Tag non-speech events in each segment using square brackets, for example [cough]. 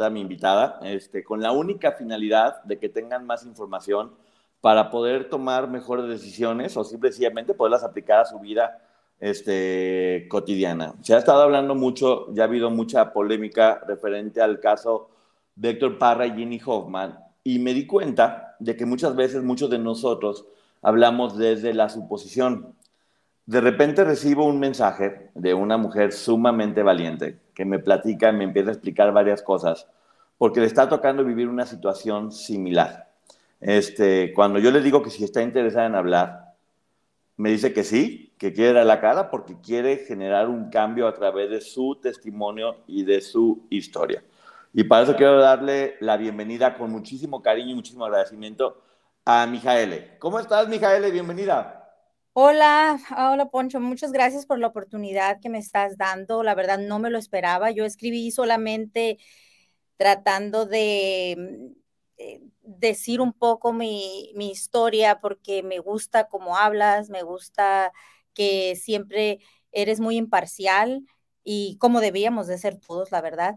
a mi invitada, este, con la única finalidad de que tengan más información para poder tomar mejores decisiones o simplemente poderlas aplicar a su vida este, cotidiana. Se ha estado hablando mucho, ya ha habido mucha polémica referente al caso de Héctor Parra y Jenny Hoffman, y me di cuenta de que muchas veces muchos de nosotros hablamos desde la suposición. De repente recibo un mensaje de una mujer sumamente valiente que me platica, y me empieza a explicar varias cosas, porque le está tocando vivir una situación similar. Este, cuando yo le digo que si está interesada en hablar, me dice que sí, que quiere dar la cara porque quiere generar un cambio a través de su testimonio y de su historia. Y para eso quiero darle la bienvenida con muchísimo cariño y muchísimo agradecimiento a Mijaele. ¿Cómo estás, Mijaele? Bienvenida. Hola, ah, hola Poncho, muchas gracias por la oportunidad que me estás dando. La verdad no me lo esperaba. Yo escribí solamente tratando de, eh, decir un poco mi, historia porque me gusta cómo hablas, me gusta que siempre eres muy imparcial y como debíamos de ser todos, la verdad.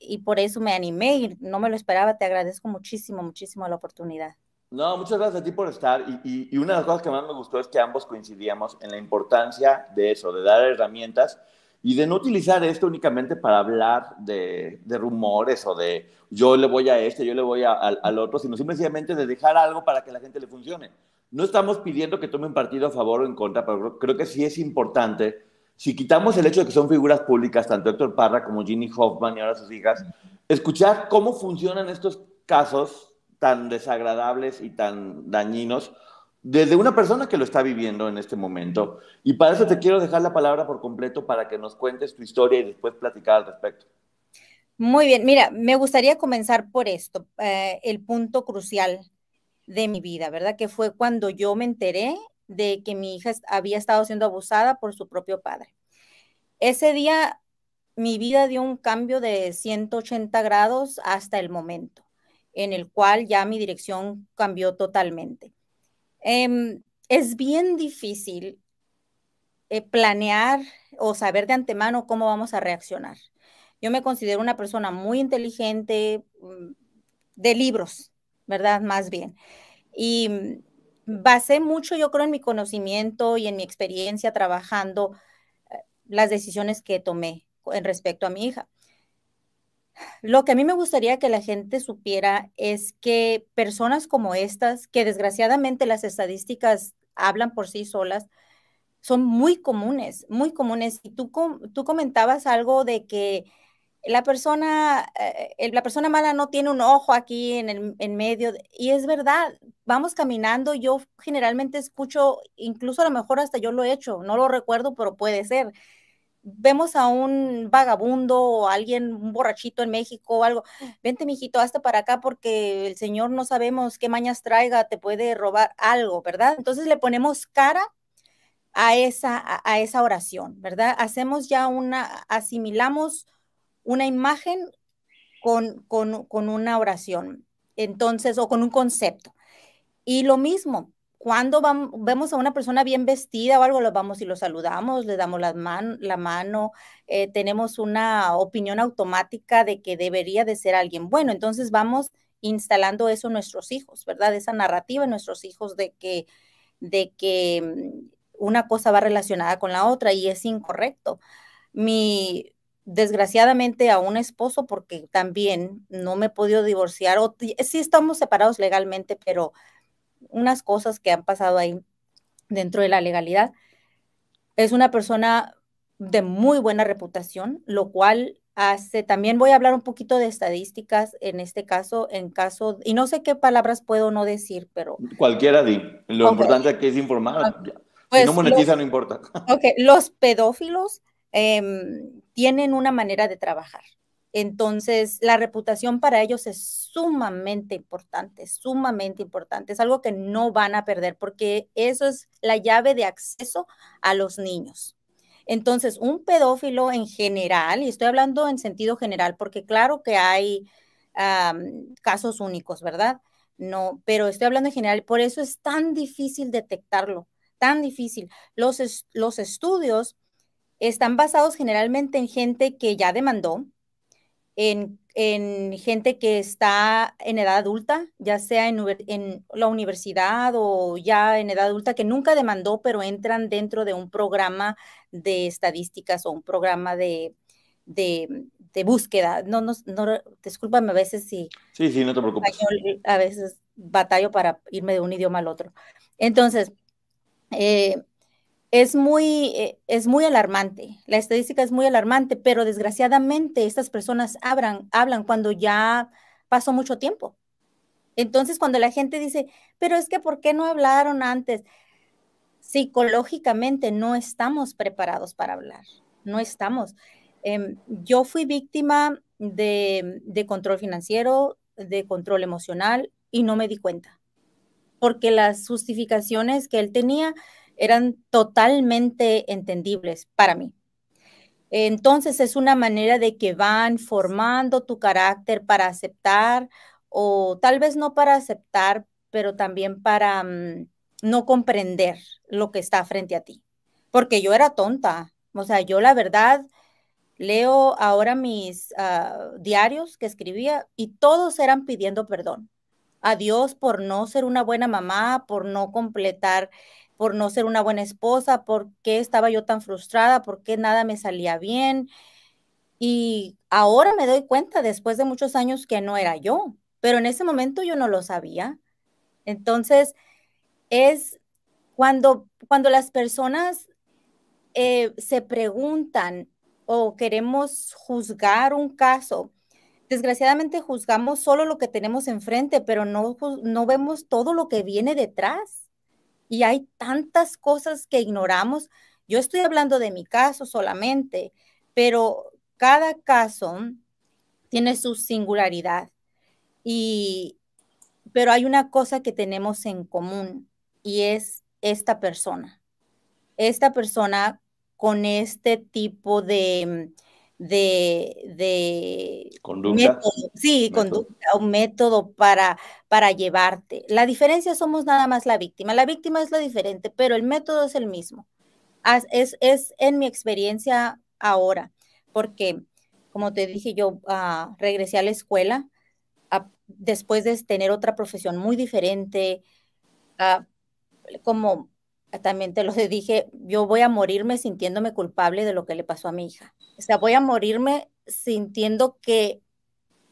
Y por eso me animé y no me lo esperaba. Te agradezco muchísimo, muchísimo la oportunidad. No, muchas gracias a ti por estar. Y, y, una de las cosas que más me gustó es que ambos coincidíamos en la importancia de eso, de dar herramientas y de no utilizar esto únicamente para hablar de, rumores o de yo le voy a este, yo le voy al, al, otro, sino simplemente de dejar algo para que la gente le funcione. No estamos pidiendo que tomen partido a favor o en contra, pero creo que sí es importante. Si quitamos el hecho de que son figuras públicas, tanto Héctor Parra como Ginny Hoffman y ahora sus hijas, escuchar cómo funcionan estos casos tan desagradables y tan dañinos desde una persona que lo está viviendo en este momento. Y para eso te quiero dejar la palabra por completo para que nos cuentes tu historia y después platicar al respecto. Muy bien, mira, me gustaría comenzar por esto, eh, el punto crucial de mi vida, ¿verdad? Que fue cuando yo me enteré de que mi hija había estado siendo abusada por su propio padre. Ese día mi vida dio un cambio de 180 grados hasta el momento en el cual ya mi dirección cambió totalmente. Em, es bien difícil eh, planear o saber de antemano cómo vamos a reaccionar. Yo me considero una persona muy inteligente mm, de libros, ¿verdad? Más bien. Y mm, basé mucho, yo creo, en mi conocimiento y en mi experiencia trabajando eh, las decisiones que tomé en respecto a mi hija. Lo que a mí me gustaría que la gente supiera es que personas como estas, que desgraciadamente las estadísticas hablan por sí solas, son muy comunes, muy comunes. Y tú, tú comentabas algo de que la persona, eh, eh, la persona mala no tiene un ojo aquí en, medio, y es verdad, vamos caminando, yo generalmente escucho, incluso a lo mejor hasta yo lo he hecho, no lo recuerdo, pero puede ser, vemos a un vagabundo o alguien, un borrachito en México o algo, vente, mijito, hasta para acá porque el señor no sabemos qué mañas traiga, te puede robar algo, ¿verdad? Entonces le ponemos cara a esa, esa oración, ¿verdad? Hacemos ya una, asimilamos una imagen con, con una oración, entonces, o con un concepto. Y lo mismo, cuando vemos a una persona bien vestida o algo, lo vamos y lo saludamos, le damos la, mano, eh, tenemos una opinión automática de que debería de ser alguien bueno. Entonces vamos instalando eso en nuestros hijos, ¿verdad? Esa narrativa en nuestros hijos de que, de que mm, una cosa va relacionada con la otra y es incorrecto. Mi, desgraciadamente a un esposo porque también no me he podido divorciar o sí estamos separados legalmente, pero unas cosas que han pasado ahí dentro de la legalidad. Es una persona de muy buena reputación, lo cual hace, también voy a hablar un poquito de estadísticas en este caso, en caso, y no sé qué palabras puedo no decir, pero... Cualquiera di, lo importante es que es informar, ah, pues no monetiza no importa. los pedófilos em, tienen una manera de trabajar, entonces, la reputación para ellos es sumamente importante, sumamente importante. Es algo que no van a perder porque eso es la llave de acceso a los niños. Entonces, un pedófilo en general, y estoy hablando en sentido general porque claro que hay casos únicos, ¿verdad? No, pero estoy hablando en general, por eso es tan difícil detectarlo, tan difícil. los estudios están basados generalmente en gente que ya demandó, en, gente que está en edad adulta, ya sea en, la universidad o ya en edad adulta, que nunca demandó, pero entran dentro de un programa de estadísticas o un programa de, búsqueda. No, no, discúlpame a veces si... Sí, sí, no te preocupes. a veces batallo para irme de un idioma al otro. Entonces, eh, es muy, eh, es muy alarmante, la estadística es muy alarmante, pero desgraciadamente estas personas hablan, hablan cuando ya pasó mucho tiempo. Entonces, cuando la gente dice, pero es que ¿por qué no hablaron antes? Psicológicamente no estamos preparados para hablar, no estamos. Em, yo fui víctima de, de control financiero, de control emocional y no me di cuenta, porque las justificaciones que él tenía, eran totalmente entendibles para mí. Entonces es una manera de que van formando tu carácter para aceptar o tal vez no para aceptar, pero también para mm, no comprender lo que está frente a ti. Porque yo era tonta, o sea, yo la verdad leo ahora mis ah, diarios que escribía y todos eran pidiendo perdón a Dios por no ser una buena mamá, por no completar por no ser una buena esposa, por qué estaba yo tan frustrada, por qué nada me salía bien. Y ahora me doy cuenta, después de muchos años, que no era yo, pero en ese momento yo no lo sabía. Entonces, es cuando, cuando las personas eh, se preguntan o queremos juzgar un caso, desgraciadamente juzgamos solo lo que tenemos enfrente, pero no, no vemos todo lo que viene detrás. Y hay tantas cosas que ignoramos. Yo estoy hablando de mi caso solamente, pero cada caso tiene su singularidad. Y, pero hay una cosa que tenemos en común y es esta persona. Esta persona con este tipo de de, de sí, conducta, un método para, para llevarte. La diferencia somos nada más la víctima. La víctima es lo diferente, pero el método es el mismo. Es, en mi experiencia ahora, porque como te dije, yo ah, regresé a la escuela ah, después de tener otra profesión muy diferente, ah, como también te lo dije, yo voy a morirme sintiéndome culpable de lo que le pasó a mi hija. O sea, voy a morirme sintiendo que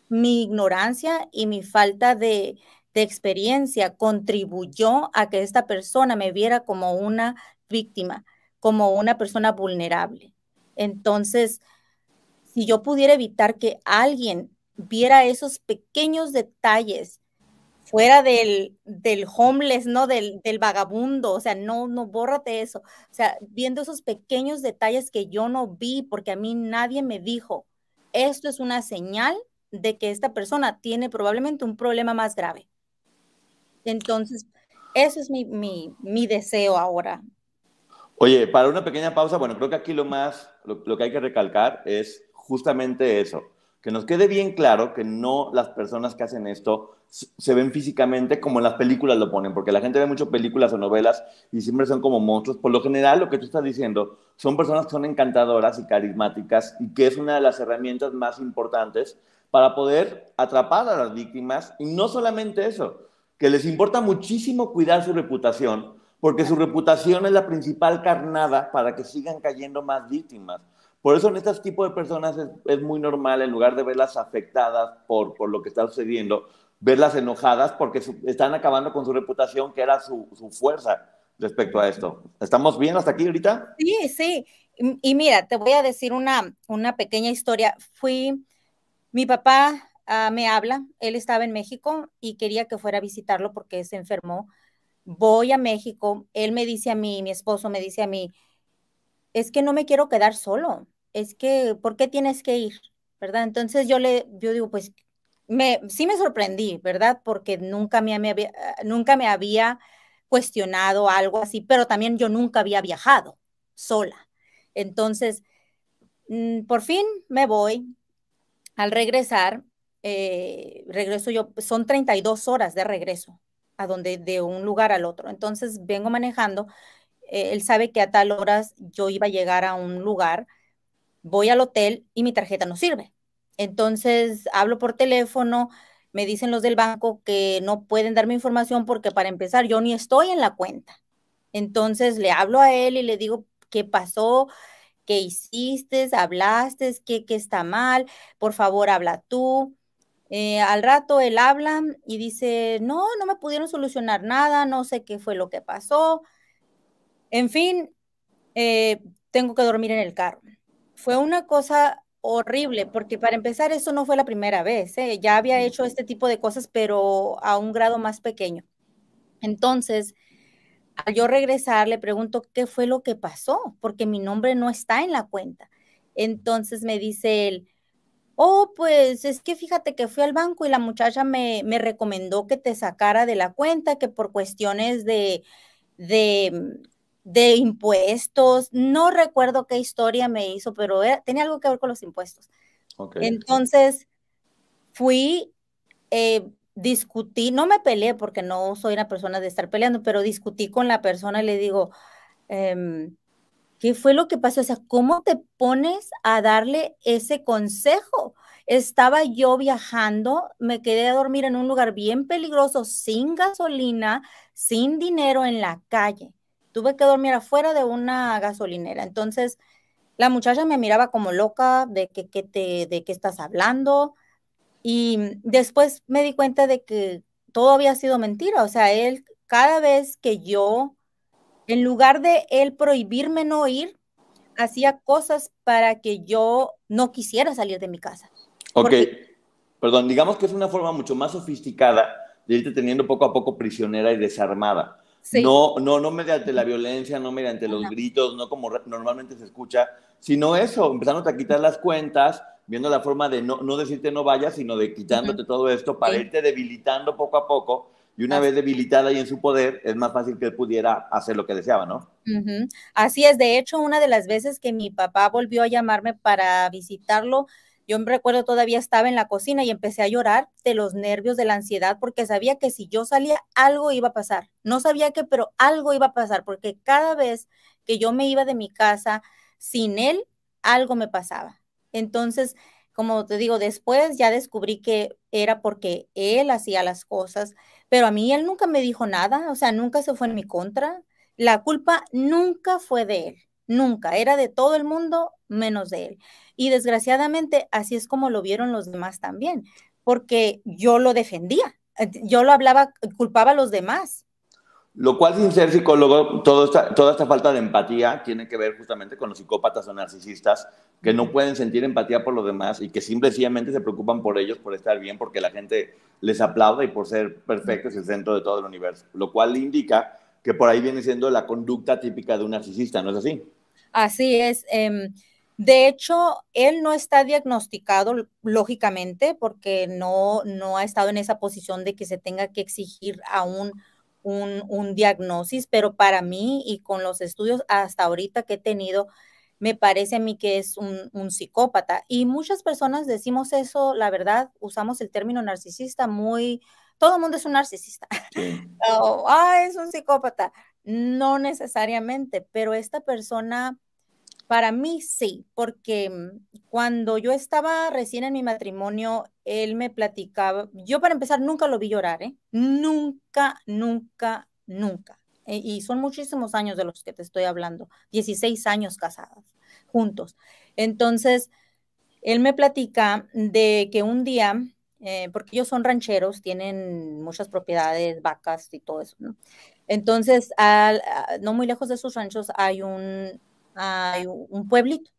mi ignorancia y mi falta de, de experiencia contribuyó a que esta persona me viera como una víctima, como una persona vulnerable. Entonces, si yo pudiera evitar que alguien viera esos pequeños detalles fuera del, homeless, ¿no? Del, vagabundo, o sea, no, no, bórrate eso. O sea, viendo esos pequeños detalles que yo no vi porque a mí nadie me dijo, esto es una señal de que esta persona tiene probablemente un problema más grave. Entonces, eso es mi, deseo ahora. Oye, para una pequeña pausa, bueno, creo que aquí lo más, lo que hay que recalcar es justamente eso que nos quede bien claro que no las personas que hacen esto se ven físicamente como en las películas lo ponen, porque la gente ve mucho películas o novelas y siempre son como monstruos. Por lo general, lo que tú estás diciendo son personas que son encantadoras y carismáticas y que es una de las herramientas más importantes para poder atrapar a las víctimas. Y no solamente eso, que les importa muchísimo cuidar su reputación, porque su reputación es la principal carnada para que sigan cayendo más víctimas. Por eso en este tipo de personas es, muy normal, en lugar de verlas afectadas por, por lo que está sucediendo, verlas enojadas porque están acabando con su reputación, que era su, su, fuerza respecto a esto. ¿Estamos bien hasta aquí ahorita? Sí, sí. Y, mira, te voy a decir una, una pequeña historia. Fui, mi papá ah, me habla, él estaba en México y quería que fuera a visitarlo porque se enfermó. Voy a México, él me dice a mí, mi esposo me dice a mí, es que no me quiero quedar solo, es que, ¿por qué tienes que ir? ¿Verdad? Entonces yo le, yo digo, pues, me, sí me sorprendí, ¿verdad? Porque nunca me, había, ah, nunca me había cuestionado algo así, pero también yo nunca había viajado sola. Entonces, mm, por fin me voy. Al regresar, eh, regreso yo, son 32 horas de regreso a donde, de un lugar al otro. Entonces vengo manejando eh, él sabe que a tal horas yo iba a llegar a un lugar, voy al hotel y mi tarjeta no sirve. Entonces hablo por teléfono, me dicen los del banco que no pueden darme información porque para empezar yo ni estoy en la cuenta. Entonces le hablo a él y le digo, ¿qué pasó? ¿Qué hiciste? ¿Hablaste? ¿Qué, está mal? Por favor, habla tú. Eh, al rato él habla y dice, no, no me pudieron solucionar nada, no sé qué fue lo que pasó. En fin, eh, tengo que dormir en el carro. Fue una cosa horrible, porque para empezar, eso no fue la primera vez. ¿eh? Ya había hecho este tipo de cosas, pero a un grado más pequeño. Entonces, al yo regresar, le pregunto qué fue lo que pasó, porque mi nombre no está en la cuenta. Entonces me dice él, oh, pues es que fíjate que fui al banco y la muchacha me, me recomendó que te sacara de la cuenta, que por cuestiones de, de de impuestos, no recuerdo qué historia me hizo, pero tenía algo que ver con los impuestos. Entonces, fui, eh, discutí, no me peleé porque no soy una persona de estar peleando, pero discutí con la persona y le digo, em, ¿qué fue lo que pasó? O sea, ¿cómo te pones a darle ese consejo? Estaba yo viajando, me quedé a dormir en un lugar bien peligroso, sin gasolina, sin dinero en la calle tuve que dormir afuera de una gasolinera. Entonces, la muchacha me miraba como loca, de que, te, de qué estás hablando. Y mm, después me di cuenta de que todo había sido mentira. O sea, él, cada vez que yo, en lugar de él prohibirme no ir, hacía cosas para que yo no quisiera salir de mi casa. Ok, perdón, digamos que es una forma mucho más sofisticada de irte teniendo poco a poco prisionera y desarmada. No, no, no mediante la violencia, no mediante los gritos, no como normalmente se escucha, sino eso, empezando a quitar las cuentas, viendo la forma de no, no decirte no vayas, sino de quitándote todo esto para irte debilitando poco a poco. Y una vez debilitada y en su poder, es más fácil que él pudiera hacer lo que deseaba, ¿no? Así es. De hecho, una de las veces que mi papá volvió a llamarme para visitarlo, yo me recuerdo todavía estaba en la cocina y empecé a llorar de los nervios, de la ansiedad, porque sabía que si yo salía algo iba a pasar. No sabía qué, pero algo iba a pasar, porque cada vez que yo me iba de mi casa sin él, algo me pasaba. Entonces, como te digo, después ya descubrí que era porque él hacía las cosas, pero a mí él nunca me dijo nada, o sea, nunca se fue en mi contra. La culpa nunca fue de él, nunca, era de todo el mundo menos de él. Y desgraciadamente así es como lo vieron los demás también, porque yo lo defendía, yo lo hablaba, culpaba a los demás. Lo cual, sin ser psicólogo, todo toda esta falta de empatía tiene que ver justamente con los psicópatas o narcisistas que no pueden sentir empatía por los demás y que simplemente se preocupan por ellos, por estar bien, porque la gente les aplauda y por ser perfectos el centro de todo el universo. Lo cual indica que por ahí viene siendo la conducta típica de un narcisista, ¿no es así? Así es. Eh, de hecho, él no está diagnosticado, lógicamente, porque no, no ha estado en esa posición de que se tenga que exigir aún un, un diagnosis, pero para mí y con los estudios hasta ahorita que he tenido, me parece a mí que es un, psicópata. Y muchas personas decimos eso, la verdad, usamos el término narcisista muy... Todo el mundo es un narcisista. [laughs] Oh, ah, es un psicópata. No necesariamente, pero esta persona para mí sí, porque mm, cuando yo estaba recién en mi matrimonio, él me platicaba, yo para empezar nunca lo vi llorar, ¿eh? Nunca, nunca, nunca. E, y son muchísimos años de los que te estoy hablando, 16 años casados juntos. Entonces, él me platica de que un día, eh, porque ellos son rancheros, tienen muchas propiedades, vacas y todo eso, ¿no? Entonces, al, no muy lejos de sus ranchos hay un, a un pueblito.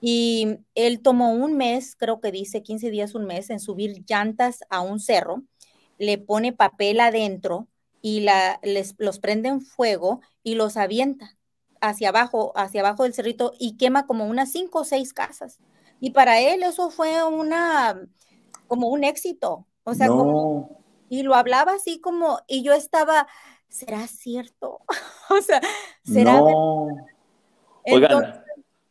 Y él tomó un mes, creo que dice 15 días, un mes, en subir llantas a un cerro, le pone papel adentro y la, les, los prende en fuego y los avienta hacia abajo, hacia abajo del cerrito y quema como unas cinco o seis casas. Y para él eso fue una, como un éxito. O sea, no. y lo hablaba así como, y yo estaba, ¿será cierto? [laughs] o sea, ¿será Oigan,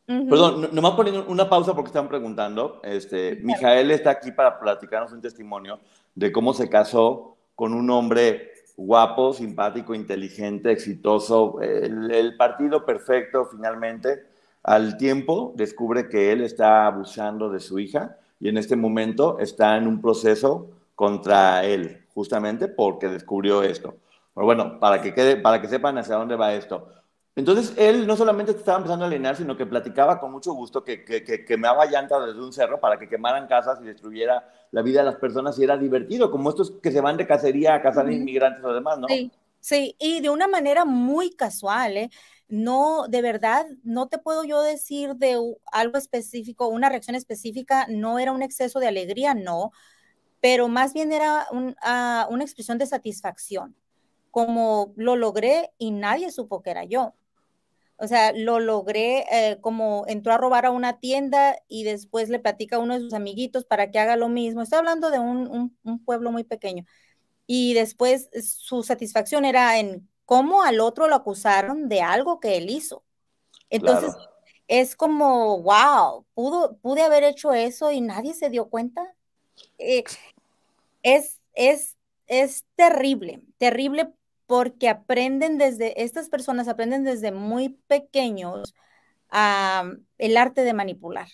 Perdón, perdón, nomás poniendo una pausa porque están preguntando. Este, Mijael está aquí para platicarnos un testimonio de cómo se casó con un hombre guapo, simpático, inteligente, exitoso, el, partido perfecto finalmente. Al tiempo descubre que él está abusando de su hija y en este momento está en un proceso contra él, justamente porque descubrió esto. Pero bueno, para que, quede, para que sepan hacia dónde va esto. Entonces, él no solamente estaba empezando a alinear, sino que platicaba con mucho gusto que, quemaba llantas desde un cerro para que quemaran casas y destruyera la vida de las personas y era divertido, como estos que se van de cacería a cazar mm. inmigrantes demás, ¿no? Sí, sí, y de una manera muy casual, ¿eh? No, de verdad, no te puedo yo decir de algo específico, una reacción específica, no era un exceso de alegría, no, pero más bien era un, ah, una expresión de satisfacción como lo logré y nadie supo que era yo. O sea, lo logré eh, como entró a robar a una tienda y después le platica a uno de sus amiguitos para que haga lo mismo. Está hablando de un, pueblo muy pequeño. Y después eh, su satisfacción era en cómo al otro lo acusaron de algo que él hizo. Entonces, es como, wow, pudo, pude haber hecho eso y nadie se dio cuenta. Eh, es, es, es terrible, terrible porque aprenden desde, estas personas aprenden desde muy pequeños ah, el arte de manipular.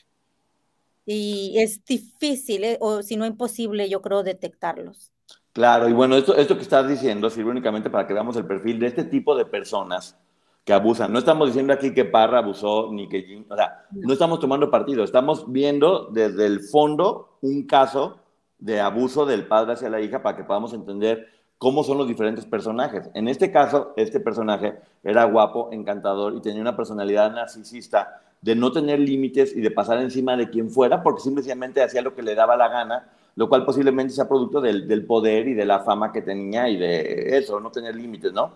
Y es difícil, eh, o si no imposible, yo creo, detectarlos. Claro, y bueno, esto, esto que estás diciendo sirve únicamente para que veamos el perfil de este tipo de personas que abusan. No estamos diciendo aquí que Parra abusó ni que Jim, o sea, no estamos tomando partido, estamos viendo desde el fondo un caso de abuso del padre hacia la hija para que podamos entender cómo son los diferentes personajes. En este caso, este personaje era guapo, encantador y tenía una personalidad narcisista de no tener límites y de pasar encima de quien fuera, porque simplemente hacía lo que le daba la gana, lo cual posiblemente sea producto del, poder y de la fama que tenía y de eso, no tener límites, ¿no?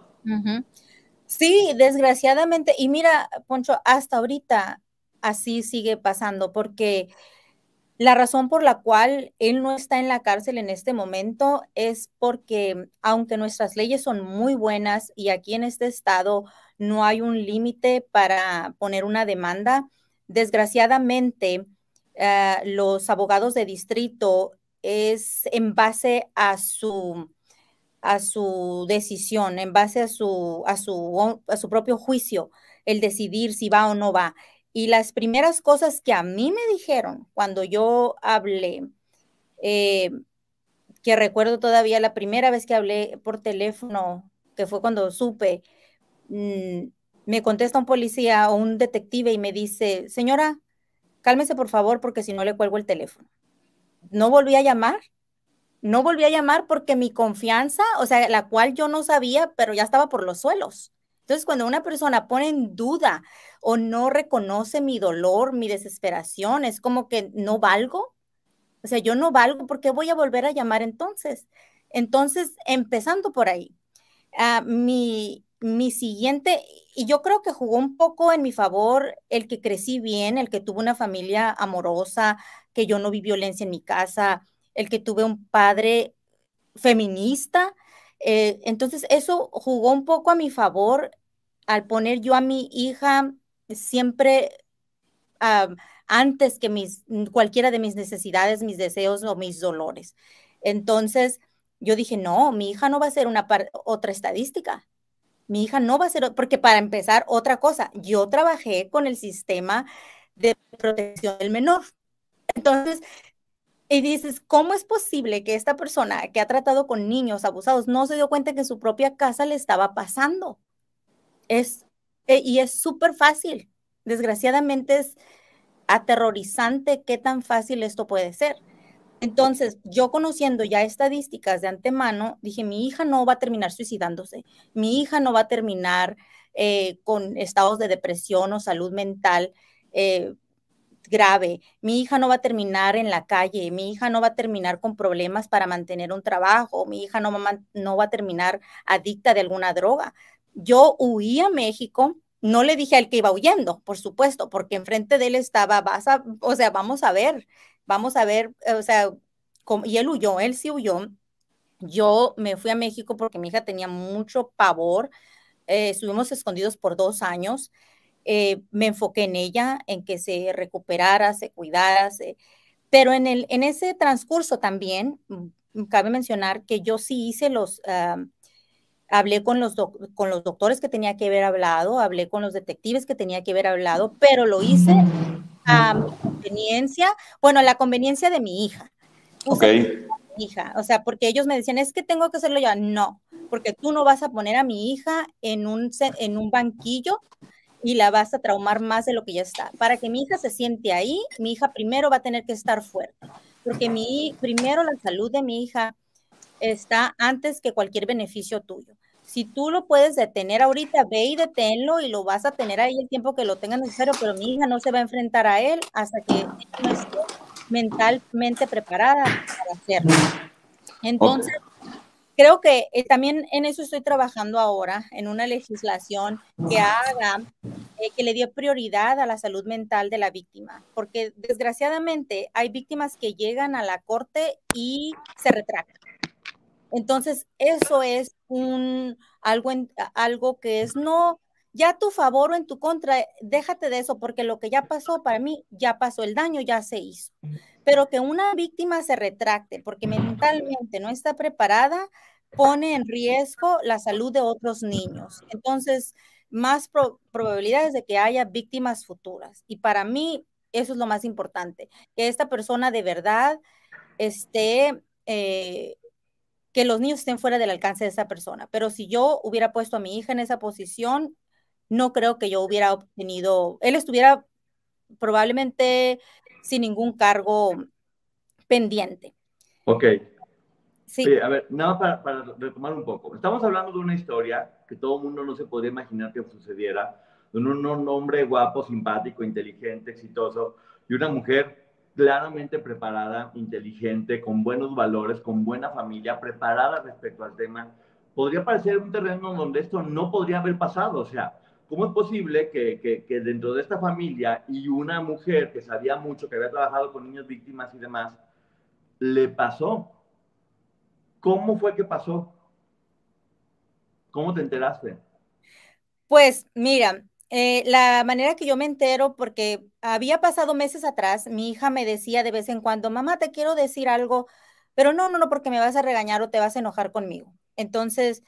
Sí, desgraciadamente. Y mira, Poncho, hasta ahorita así sigue pasando, porque la razón por la cual él no está en la cárcel en este momento es porque, aunque nuestras leyes son muy buenas y aquí en este estado no hay un límite para poner una demanda, desgraciadamente eh, los abogados de distrito es en base a su a su decisión, en base a su, a su, a su propio juicio, el decidir si va o no va. Y las primeras cosas que a mí me dijeron cuando yo hablé, eh, que recuerdo todavía la primera vez que hablé por teléfono, que fue cuando supe, mm, me contesta un policía o un detective y me dice, señora, cálmese por favor porque si no le cuelgo el teléfono. No volví a llamar, no volví a llamar porque mi confianza, o sea, la cual yo no sabía, pero ya estaba por los suelos. Entonces, cuando una persona pone en duda o no reconoce mi dolor, mi desesperación, es como que no valgo. O sea, yo no valgo, ¿por qué voy a volver a llamar entonces? Entonces, empezando por ahí, ah, mi, siguiente, y yo creo que jugó un poco en mi favor el que crecí bien, el que tuvo una familia amorosa, que yo no vi violencia en mi casa, el que tuve un padre feminista. Eh, entonces eso jugó un poco a mi favor al poner yo a mi hija siempre ah, antes que mis, cualquiera de mis necesidades, mis deseos o mis dolores. Entonces, yo dije, no, mi hija no va a ser una otra estadística. Mi hija no va a ser, porque para empezar, otra cosa, yo trabajé con el sistema de protección del menor. Entonces, y dices, ¿cómo es posible que esta persona que ha tratado con niños abusados no se dio cuenta que en su propia casa le estaba pasando? Es, eh, y es súper fácil. Desgraciadamente es aterrorizante qué tan fácil esto puede ser. Entonces, yo conociendo ya estadísticas de antemano, dije, mi hija no va a terminar suicidándose, mi hija no va a terminar eh, con estados de depresión o salud mental eh, grave, mi hija no va a terminar en la calle, mi hija no va a terminar con problemas para mantener un trabajo, mi hija no no va a terminar adicta de alguna droga, yo huí a México, no le dije al que iba huyendo, por supuesto, porque enfrente de él estaba, vas o sea, vamos a ver, vamos a ver, eh, o sea, y él huyó, él sí huyó. Yo me fui a México porque mi hija tenía mucho pavor, eh, estuvimos escondidos por dos años, eh, me enfoqué en ella, en que se recuperara, se cuidara, pero en, el, en ese transcurso también, mm, cabe mencionar que yo sí hice los... Ah, hablé con los, con los doctores que tenía que haber hablado, hablé con los detectives que tenía que haber hablado, pero lo hice a mi conveniencia, bueno, a la conveniencia de mi hija. ok. hija, o sea, porque ellos me decían, es que tengo que hacerlo yo. No, porque tú no vas a poner a mi hija en un, en un banquillo y la vas a traumar más de lo que ya está. Para que mi hija se siente ahí, mi hija primero va a tener que estar fuerte, porque mi primero la salud de mi hija está antes que cualquier beneficio tuyo. Si tú lo puedes detener ahorita, ve y deténlo y lo vas a tener ahí el tiempo que lo tenga necesario, pero mi hija no se va a enfrentar a él hasta que esté mentalmente preparada para hacerlo. Entonces, creo que eh, también en eso estoy trabajando ahora, en una legislación que haga, eh, que le dé prioridad a la salud mental de la víctima, porque desgraciadamente hay víctimas que llegan a la corte y se retractan entonces, eso es un algo, algo que es no, ya a tu favor o en tu contra, eh, déjate de eso, porque lo que ya pasó para mí, ya pasó, el daño ya se hizo. Mm. Pero que una víctima se retracte porque mentalmente no está preparada, pone en riesgo la salud de otros niños. Entonces, más probabilidades de que haya víctimas futuras. Y para mí, eso es lo más importante, que esta persona de verdad esté eh, que los niños estén fuera del alcance de esa persona. Pero si yo hubiera puesto a mi hija en esa posición, no creo que yo hubiera obtenido, él estuviera probablemente sin ningún cargo pendiente. Ok. Sí. a ver, nada para, retomar un poco. Estamos hablando de una historia que todo el mundo no se podría imaginar que sucediera, de un hombre guapo, simpático, inteligente, exitoso, y una mujer claramente preparada, inteligente, con buenos valores, con buena familia, preparada respecto al tema, podría parecer un terreno donde esto no podría haber pasado. O sea, ¿cómo es posible que, dentro de esta familia y una mujer que sabía mucho, que había trabajado con niños víctimas y demás, le pasó? ¿Cómo fue que pasó? ¿Cómo te enteraste? Pues mira, eh, la manera que yo me entero, porque había pasado meses atrás, mi hija me decía de vez en cuando, mamá, te quiero decir algo, pero no, no, no, porque me vas a regañar o te vas a enojar conmigo. Entonces,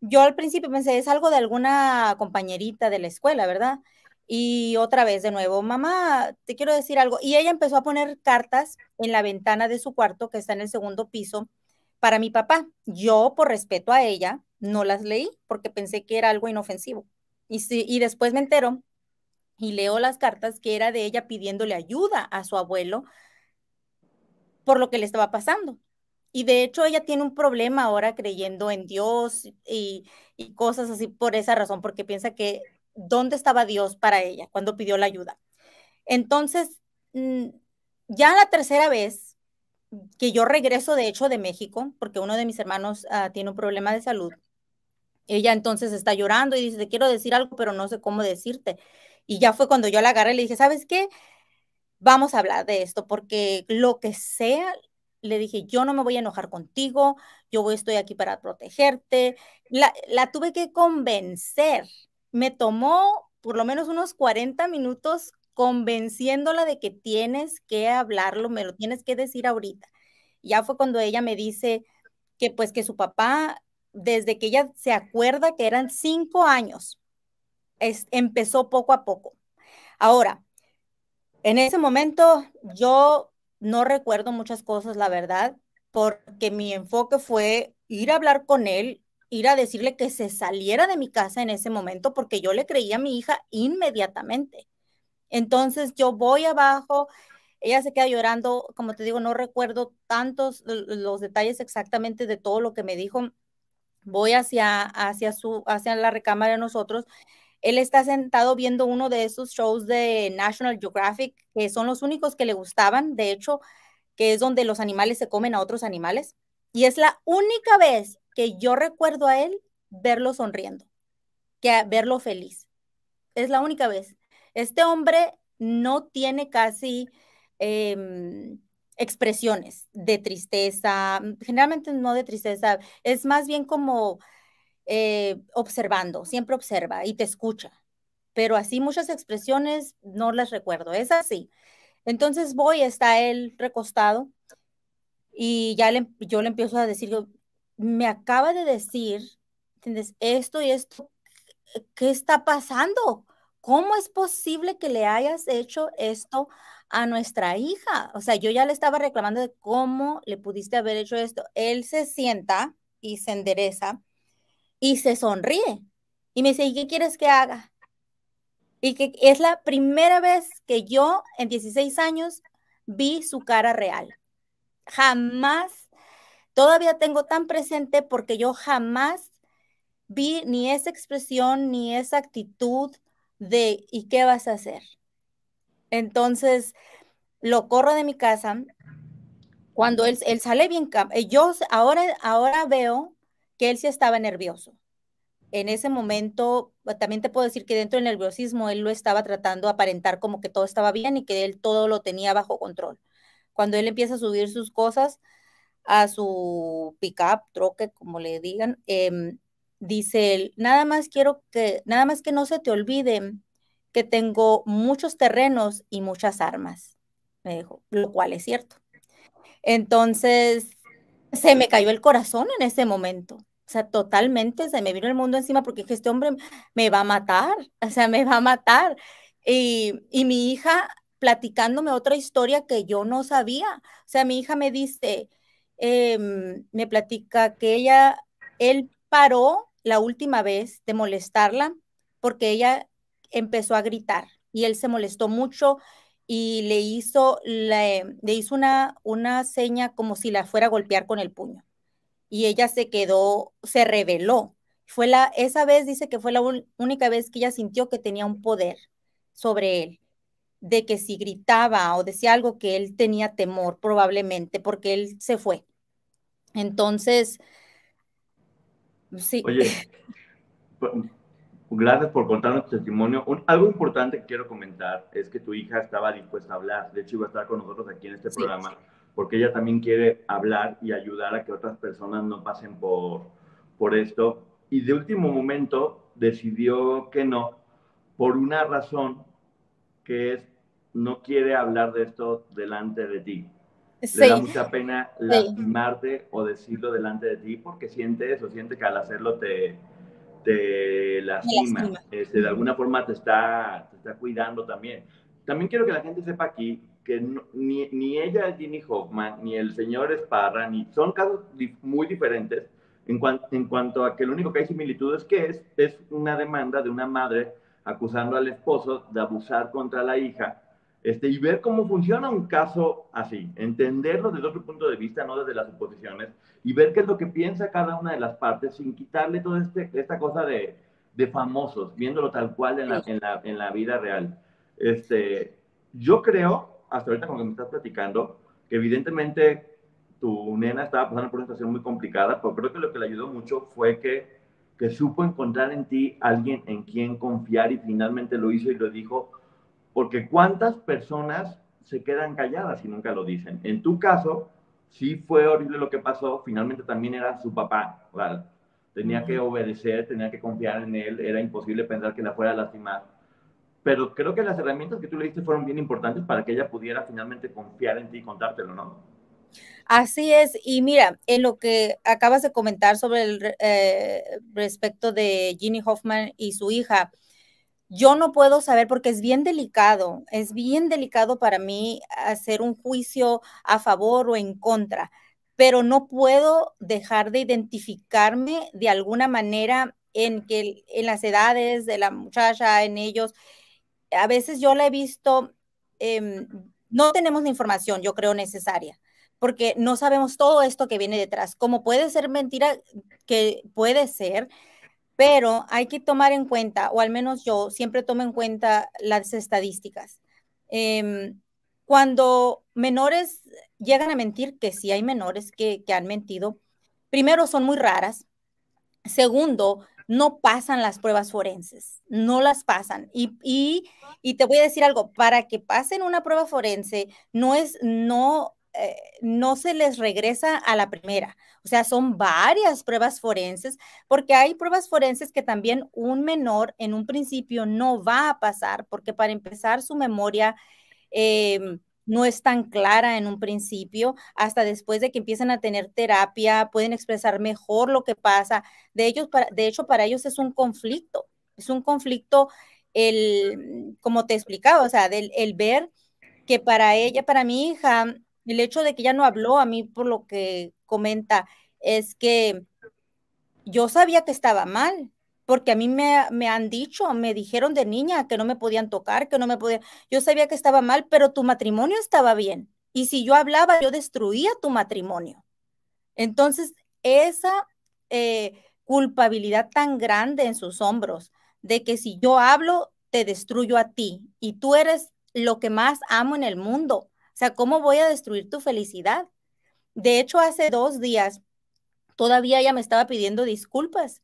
yo al principio pensé, es algo de alguna compañerita de la escuela, ¿verdad? Y otra vez de nuevo, mamá, te quiero decir algo. Y ella empezó a poner cartas en la ventana de su cuarto, que está en el segundo piso, para mi papá. Yo, por respeto a ella, no las leí porque pensé que era algo inofensivo. Y, después me entero y leo las cartas que era de ella pidiéndole ayuda a su abuelo por lo que le estaba pasando. Y de hecho ella tiene un problema ahora creyendo en Dios y, cosas así por esa razón, porque piensa que dónde estaba Dios para ella cuando pidió la ayuda. Entonces, mm, ya la tercera vez que yo regreso, de hecho, de México, porque uno de mis hermanos ah, tiene un problema de salud, ella entonces está llorando y dice, te quiero decir algo, pero no sé cómo decirte. Y ya fue cuando yo la agarré y le dije, ¿sabes qué? Vamos a hablar de esto, porque lo que sea, le dije, yo no me voy a enojar contigo, yo estoy aquí para protegerte. La, la tuve que convencer. Me tomó por lo menos unos 40 minutos convenciéndola de que tienes que hablarlo, me lo tienes que decir ahorita. Ya fue cuando ella me dice que pues que su papá desde que ella se acuerda que eran cinco años, es, empezó poco a poco. Ahora, en ese momento yo no recuerdo muchas cosas, la verdad, porque mi enfoque fue ir a hablar con él, ir a decirle que se saliera de mi casa en ese momento, porque yo le creía a mi hija inmediatamente. Entonces yo voy abajo, ella se queda llorando, como te digo, no recuerdo tantos los detalles exactamente de todo lo que me dijo, voy hacia, hacia, su, hacia la recámara de nosotros, él está sentado viendo uno de esos shows de National Geographic, que son los únicos que le gustaban, de hecho, que es donde los animales se comen a otros animales. Y es la única vez que yo recuerdo a él verlo sonriendo, que verlo feliz. Es la única vez. Este hombre no tiene casi em, expresiones de tristeza, mm, generalmente no de tristeza, es más bien como eh, observando, siempre observa y te escucha, pero así muchas expresiones no las recuerdo, es así. Entonces voy, está él recostado y ya yo le empiezo a decir, me acaba de decir, ¿entiendes? Esto y esto, ¿qué está pasando? ¿Cómo es posible que le hayas hecho esto a nuestra hija. O sea, yo ya le estaba reclamando de cómo le pudiste haber hecho esto. Él se sienta y se endereza y se sonríe. Y me dice, ¿y qué quieres que haga? Y que es la primera vez que yo en 16 años vi su cara real. Jamás, todavía tengo tan presente porque yo jamás vi ni esa expresión, ni esa actitud de ¿y qué vas a hacer? Entonces, lo corro de mi casa. Cuando él, él sale bien, eh, yo ahora, ahora veo que él sí estaba nervioso. En ese momento, eh, también te puedo decir que dentro del nerviosismo, él lo estaba tratando de aparentar como que todo estaba bien y que él todo lo tenía bajo control. Cuando él empieza a subir sus cosas a su pickup, troque, como le digan, em, dice él, nada más quiero que, nada más que no se te olvide que tengo muchos terrenos y muchas armas, me dijo, lo cual es cierto. Entonces, se me cayó el corazón en ese momento. O sea, totalmente se me vino el mundo encima porque este hombre me va a matar, [laughs] o sea, me va a matar. Y, y mi hija platicándome otra historia que yo no sabía. O sea, mi hija me dice, em, me platica que ella, él paró la última vez de molestarla porque ella empezó a gritar y él se molestó mucho y le hizo, le, le hizo una, una seña como si la fuera a golpear con el puño. Y ella se quedó, se reveló. Fue la, esa vez dice que fue la única vez que ella sintió que tenía un poder sobre él, de que si gritaba o decía algo que él tenía temor probablemente porque él se fue. Entonces, sí. [laughs] Gracias por contarnos tu testimonio. algo importante que quiero comentar es que tu hija estaba dispuesta a hablar. De hecho, iba a estar con nosotros aquí en este programa, porque ella también quiere hablar y ayudar a que otras personas no pasen por, por esto. Y de último momento decidió que no, por una razón que es no quiere hablar de esto delante de ti. Le da mucha pena lastimarte o decirlo delante de ti porque siente eso, siente que al hacerlo te, de la cima, de alguna forma te está, está cuidando también. También quiero que la gente sepa aquí que ni, ella es Ginny Hoffman, ni el señor Esparra, ni son casos muy diferentes en, en cuanto a que lo único que hay similitud es que es, es una demanda de una madre acusando al esposo de abusar contra la hija este, y ver cómo funciona un caso así, entenderlo desde otro punto de vista, no desde las suposiciones, y ver qué es lo que piensa cada una de las partes sin quitarle toda este, esta cosa de, de famosos, viéndolo tal cual en la, vida real. Este, yo creo, hasta ahorita con lo que me estás platicando, que evidentemente tu nena estaba pasando por una situación muy complicada, pero creo que lo que le ayudó mucho fue que, que supo encontrar en ti alguien en quien confiar y finalmente lo hizo y lo dijo porque cuántas personas se quedan calladas y nunca lo dicen. En tu caso, sí fue horrible lo que pasó, finalmente también era su papá, tenía que obedecer, tenía que confiar en él, era imposible pensar que la fuera a lastimar. Pero creo que las herramientas que tú le diste fueron bien importantes para que ella pudiera finalmente confiar en ti y contártelo, ¿no? Así es, y mira, en lo que acabas de comentar sobre el eh, respecto de Ginny Hoffman y su hija, yo no puedo saber porque es bien delicado, es bien delicado para mí hacer un juicio a favor o en contra, pero no puedo dejar de identificarme de alguna manera en que en las edades de la muchacha, en ellos. A veces yo la he visto, em, no tenemos la información, yo creo, necesaria porque no sabemos todo esto que viene detrás. Como puede ser mentira, que puede ser, pero hay que tomar en cuenta, o al menos yo siempre tomo en cuenta las estadísticas. Em, cuando menores llegan a mentir, que sí hay menores que, han mentido, primero son muy raras, segundo, no pasan las pruebas forenses, no las pasan. Y, y, te voy a decir algo, para que pasen una prueba forense, no es, no, eh, no se les regresa a la primera. O sea, son varias pruebas forenses, porque hay pruebas forenses que también un menor en un principio no va a pasar, porque para empezar su memoria... Em, no es tan clara en un principio, hasta después de que empiezan a tener terapia, pueden expresar mejor lo que pasa. De, ellos, para, de hecho, para ellos es un conflicto, es un conflicto, el, como te explicaba, o sea, el ver que para ella, para mi hija, el hecho de que ella no habló, a mí por lo que comenta, es que yo sabía que estaba mal, porque a mí me, me, han dicho, me dijeron de niña que no me podían tocar, que no me podían, yo sabía que estaba mal, pero tu matrimonio estaba bien. Y si yo hablaba, yo destruía tu matrimonio. Entonces, esa eh, culpabilidad tan grande en sus hombros, de que si yo hablo, te destruyo a ti y tú eres lo que más amo en el mundo sea, ¿cómo voy a destruir tu felicidad? De hecho, hace dos días todavía ella me estaba pidiendo disculpas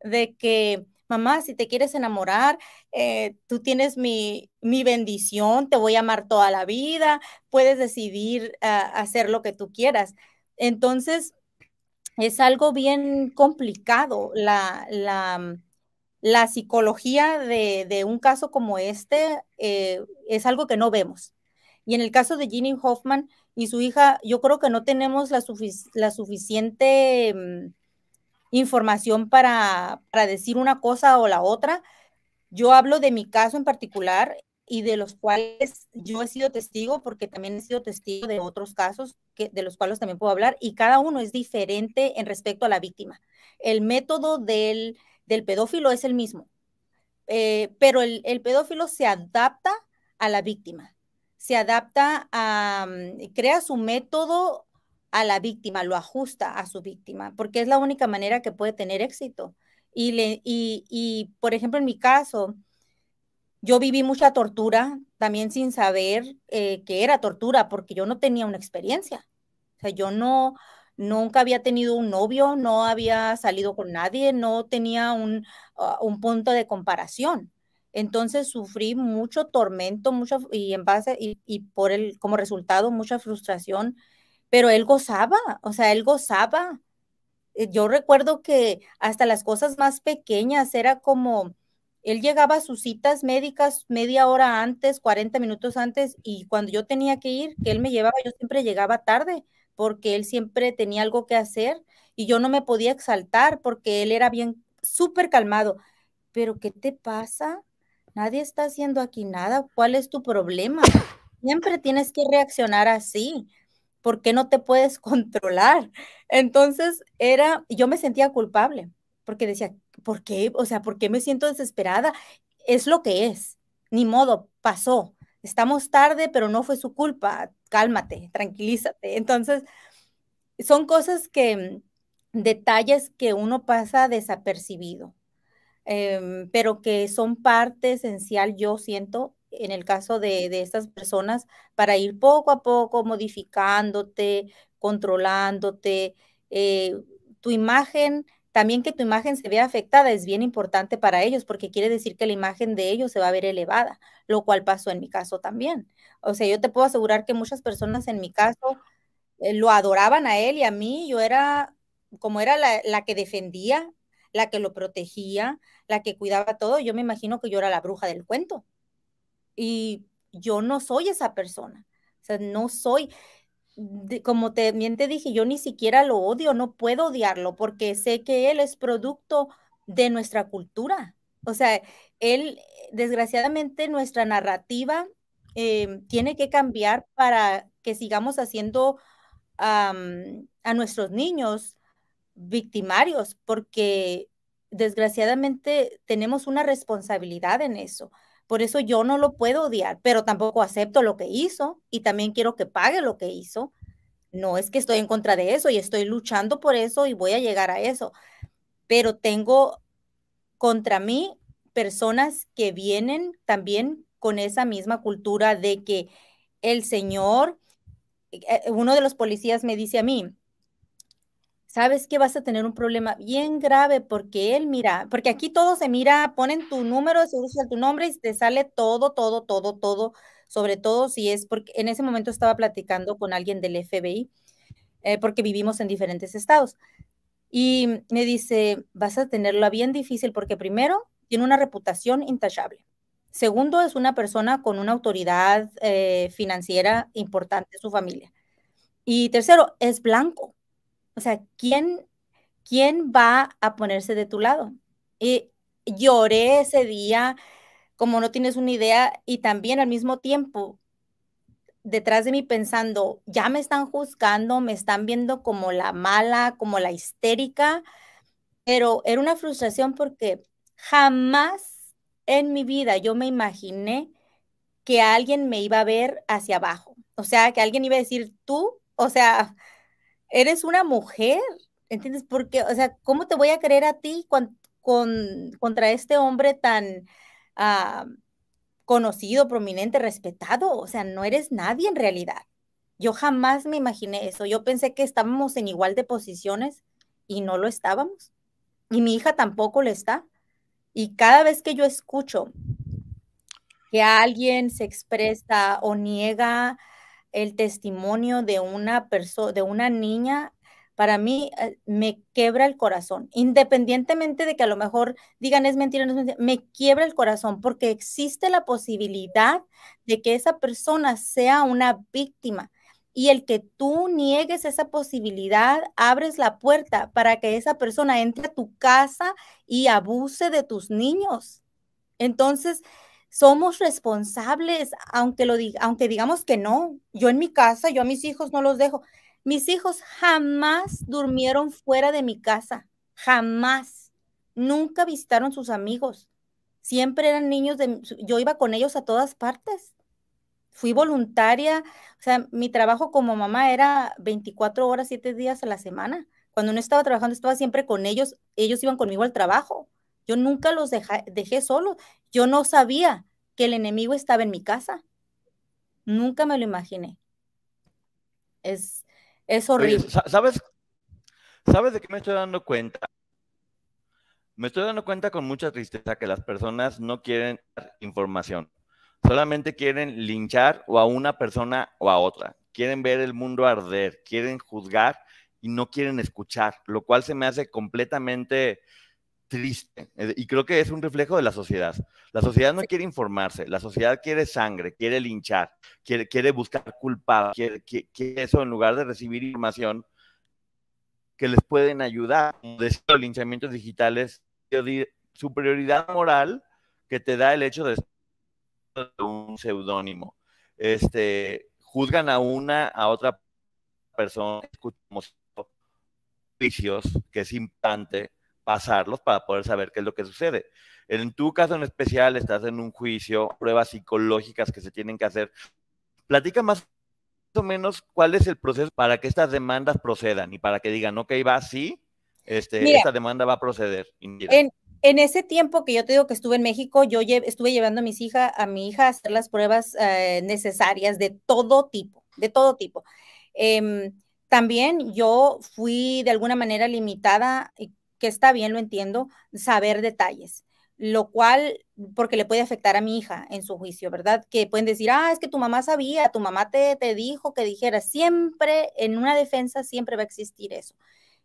de que, mamá, si te quieres enamorar, eh, tú tienes mi, mi, bendición, te voy a amar toda la vida, puedes decidir ah, hacer lo que tú quieras. Entonces, es algo bien complicado la, la, la psicología de, de, un caso como este, eh, es algo que no vemos. Y en el caso de Ginny Hoffman y su hija, yo creo que no tenemos la, suficiente mm, información para, decir una cosa o la otra. Yo hablo de mi caso en particular y de los cuales yo he sido testigo, porque también he sido testigo de otros casos que, de los cuales también puedo hablar, y cada uno es diferente en respecto a la víctima. El método del, pedófilo es el mismo, eh, pero el pedófilo se adapta a la víctima se adapta a, mm, crea su método a la víctima, lo ajusta a su víctima, porque es la única manera que puede tener éxito. Y, le, y, y por ejemplo, en mi caso, yo viví mucha tortura, también sin saber eh, que era tortura, porque yo no tenía una experiencia. O sea, yo no, nunca había tenido un novio, no había salido con nadie, no tenía un, ah, un punto de comparación. Entonces sufrí mucho tormento, mucho, y en base, y, por el, como resultado, mucha frustración, pero él gozaba, o sea, él gozaba. Eh, yo recuerdo que hasta las cosas más pequeñas era como, él llegaba a sus citas médicas media hora antes, 40 minutos antes, y cuando yo tenía que ir, que él me llevaba, yo siempre llegaba tarde, porque él siempre tenía algo que hacer y yo no me podía exaltar porque él era bien, súper calmado. Pero, ¿qué te pasa? nadie está haciendo aquí nada, ¿cuál es tu problema? Siempre tienes que reaccionar así, ¿por qué no te puedes [laughs] controlar? Entonces era, yo me sentía culpable, porque decía, ¿por qué? O sea, ¿por qué me siento desesperada? Es lo que es, ni modo, pasó, estamos tarde, pero no fue su culpa, cálmate, tranquilízate. Entonces, son cosas que, mm, detalles que uno pasa desapercibido Em, pero que son parte esencial, yo siento, en el caso de, estas personas, para ir poco a poco modificándote, controlándote, eh, tu imagen, también que tu imagen se vea afectada es bien importante para ellos porque quiere decir que la imagen de ellos se va a ver elevada, lo cual pasó en mi caso también. O sea, yo te puedo asegurar que muchas personas en mi caso eh, lo adoraban a él y a mí, yo era como era la que defendía, la que lo protegía, la que cuidaba todo, yo me imagino que yo era la bruja del cuento. Y yo no soy esa persona. O sea, no soy, como te, te dije, yo ni siquiera lo odio, no puedo odiarlo porque sé que él es producto de nuestra cultura. O sea, él, desgraciadamente, nuestra narrativa em, tiene que cambiar para que sigamos haciendo a nuestros niños victimarios, porque desgraciadamente tenemos una responsabilidad en eso. Por eso yo no lo puedo odiar, pero tampoco acepto lo que hizo y también quiero que pague lo que hizo. No es que estoy en contra de eso y estoy luchando por eso y voy a llegar a eso, pero tengo contra mí personas que vienen también con esa misma cultura de que el Señor, eh, eh, uno de los policías me dice a mí, sabes que vas a tener un problema bien grave porque él mira, porque aquí todo se mira, ponen tu número de seguro tu nombre y te sale todo, todo, todo, todo, sobre todo si es porque en ese momento estaba platicando con alguien del FBI, eh, porque vivimos en diferentes estados. Y me dice, vas a tenerlo bien difícil porque primero tiene una reputación intachable. Segundo, es una persona con una autoridad eh, financiera importante en su familia. Y tercero, es blanco. O sea, ¿quién, quién va a ponerse de tu lado? Y lloré ese día, como no tienes una idea, y también al mismo tiempo, detrás de mí pensando, ya me están juzgando, me están viendo como la mala, como la histérica, pero era una frustración porque jamás en mi vida yo me imaginé que alguien me iba a ver hacia abajo, o sea, que alguien iba a decir, tú, o sea, eres una mujer, ¿entiendes? Porque, o sea, ¿cómo te voy a creer a ti con, contra este hombre tan ah, conocido, prominente, respetado? O sea, no eres nadie en realidad. Yo jamás me imaginé eso. Yo pensé que estábamos en igual de posiciones y no lo estábamos. Y mi hija tampoco lo está. Y cada vez que yo escucho que alguien se expresa o niega el testimonio de una persona, de una niña, para mí eh, me quiebra el corazón, independientemente de que a lo mejor digan es mentira, no me quiebra el corazón porque existe la posibilidad de que esa persona sea una víctima. Y el que tú niegues esa posibilidad, abres la puerta para que esa persona entre a tu casa y abuse de tus niños. Entonces, somos responsables, aunque, lo diga, aunque digamos que no. Yo en mi casa, yo a mis hijos no los dejo. Mis hijos jamás durmieron fuera de mi casa, jamás. Nunca visitaron sus amigos. Siempre eran niños de... Yo iba con ellos a todas partes. Fui voluntaria, o sea, mi trabajo como mamá era 24 horas, 7 días a la semana. Cuando no estaba trabajando, estaba siempre con ellos. Ellos iban conmigo al trabajo. Yo nunca los dejé solos. Yo no sabía que el enemigo estaba en mi casa. Nunca me lo imaginé. Es, horrible. ¿Sabes? ¿Sabes de qué me estoy dando cuenta? Me estoy dando cuenta con mucha tristeza que las personas no quieren información. Solamente quieren linchar o a una persona o a otra. Quieren ver el mundo arder, quieren juzgar y no quieren escuchar, lo cual se me hace completamente triste. Eh, y creo que es un reflejo de la sociedad. La sociedad no quiere informarse, la sociedad quiere sangre, quiere linchar, quiere, quiere buscar culpables, quiere, eso en lugar de recibir información que les pueden ayudar. de los linchamientos digitales, superioridad moral que te da el hecho de un seudónimo. Este, juzgan a una, a otra persona, escuchamos juicios, que es impante, pasarlos para poder saber qué es lo que sucede. En tu caso en especial, estás en un juicio, pruebas psicológicas que se tienen que hacer. Platica más o menos cuál es el proceso para que estas demandas procedan y para que digan, ok, va así, este, esta demanda va a proceder. En, ese tiempo que yo te digo que estuve en México, yo estuve llevando a, mis hija, a mi hija a hacer las pruebas eh, necesarias de todo tipo, de todo tipo. Em, también yo fui de alguna manera limitada que está bien, lo entiendo, saber detalles lo cual, porque le puede afectar a mi hija en su juicio, ¿verdad? Que pueden decir, ah, es que tu mamá sabía, tu mamá te, te dijo que dijera, siempre en una defensa siempre va a existir eso.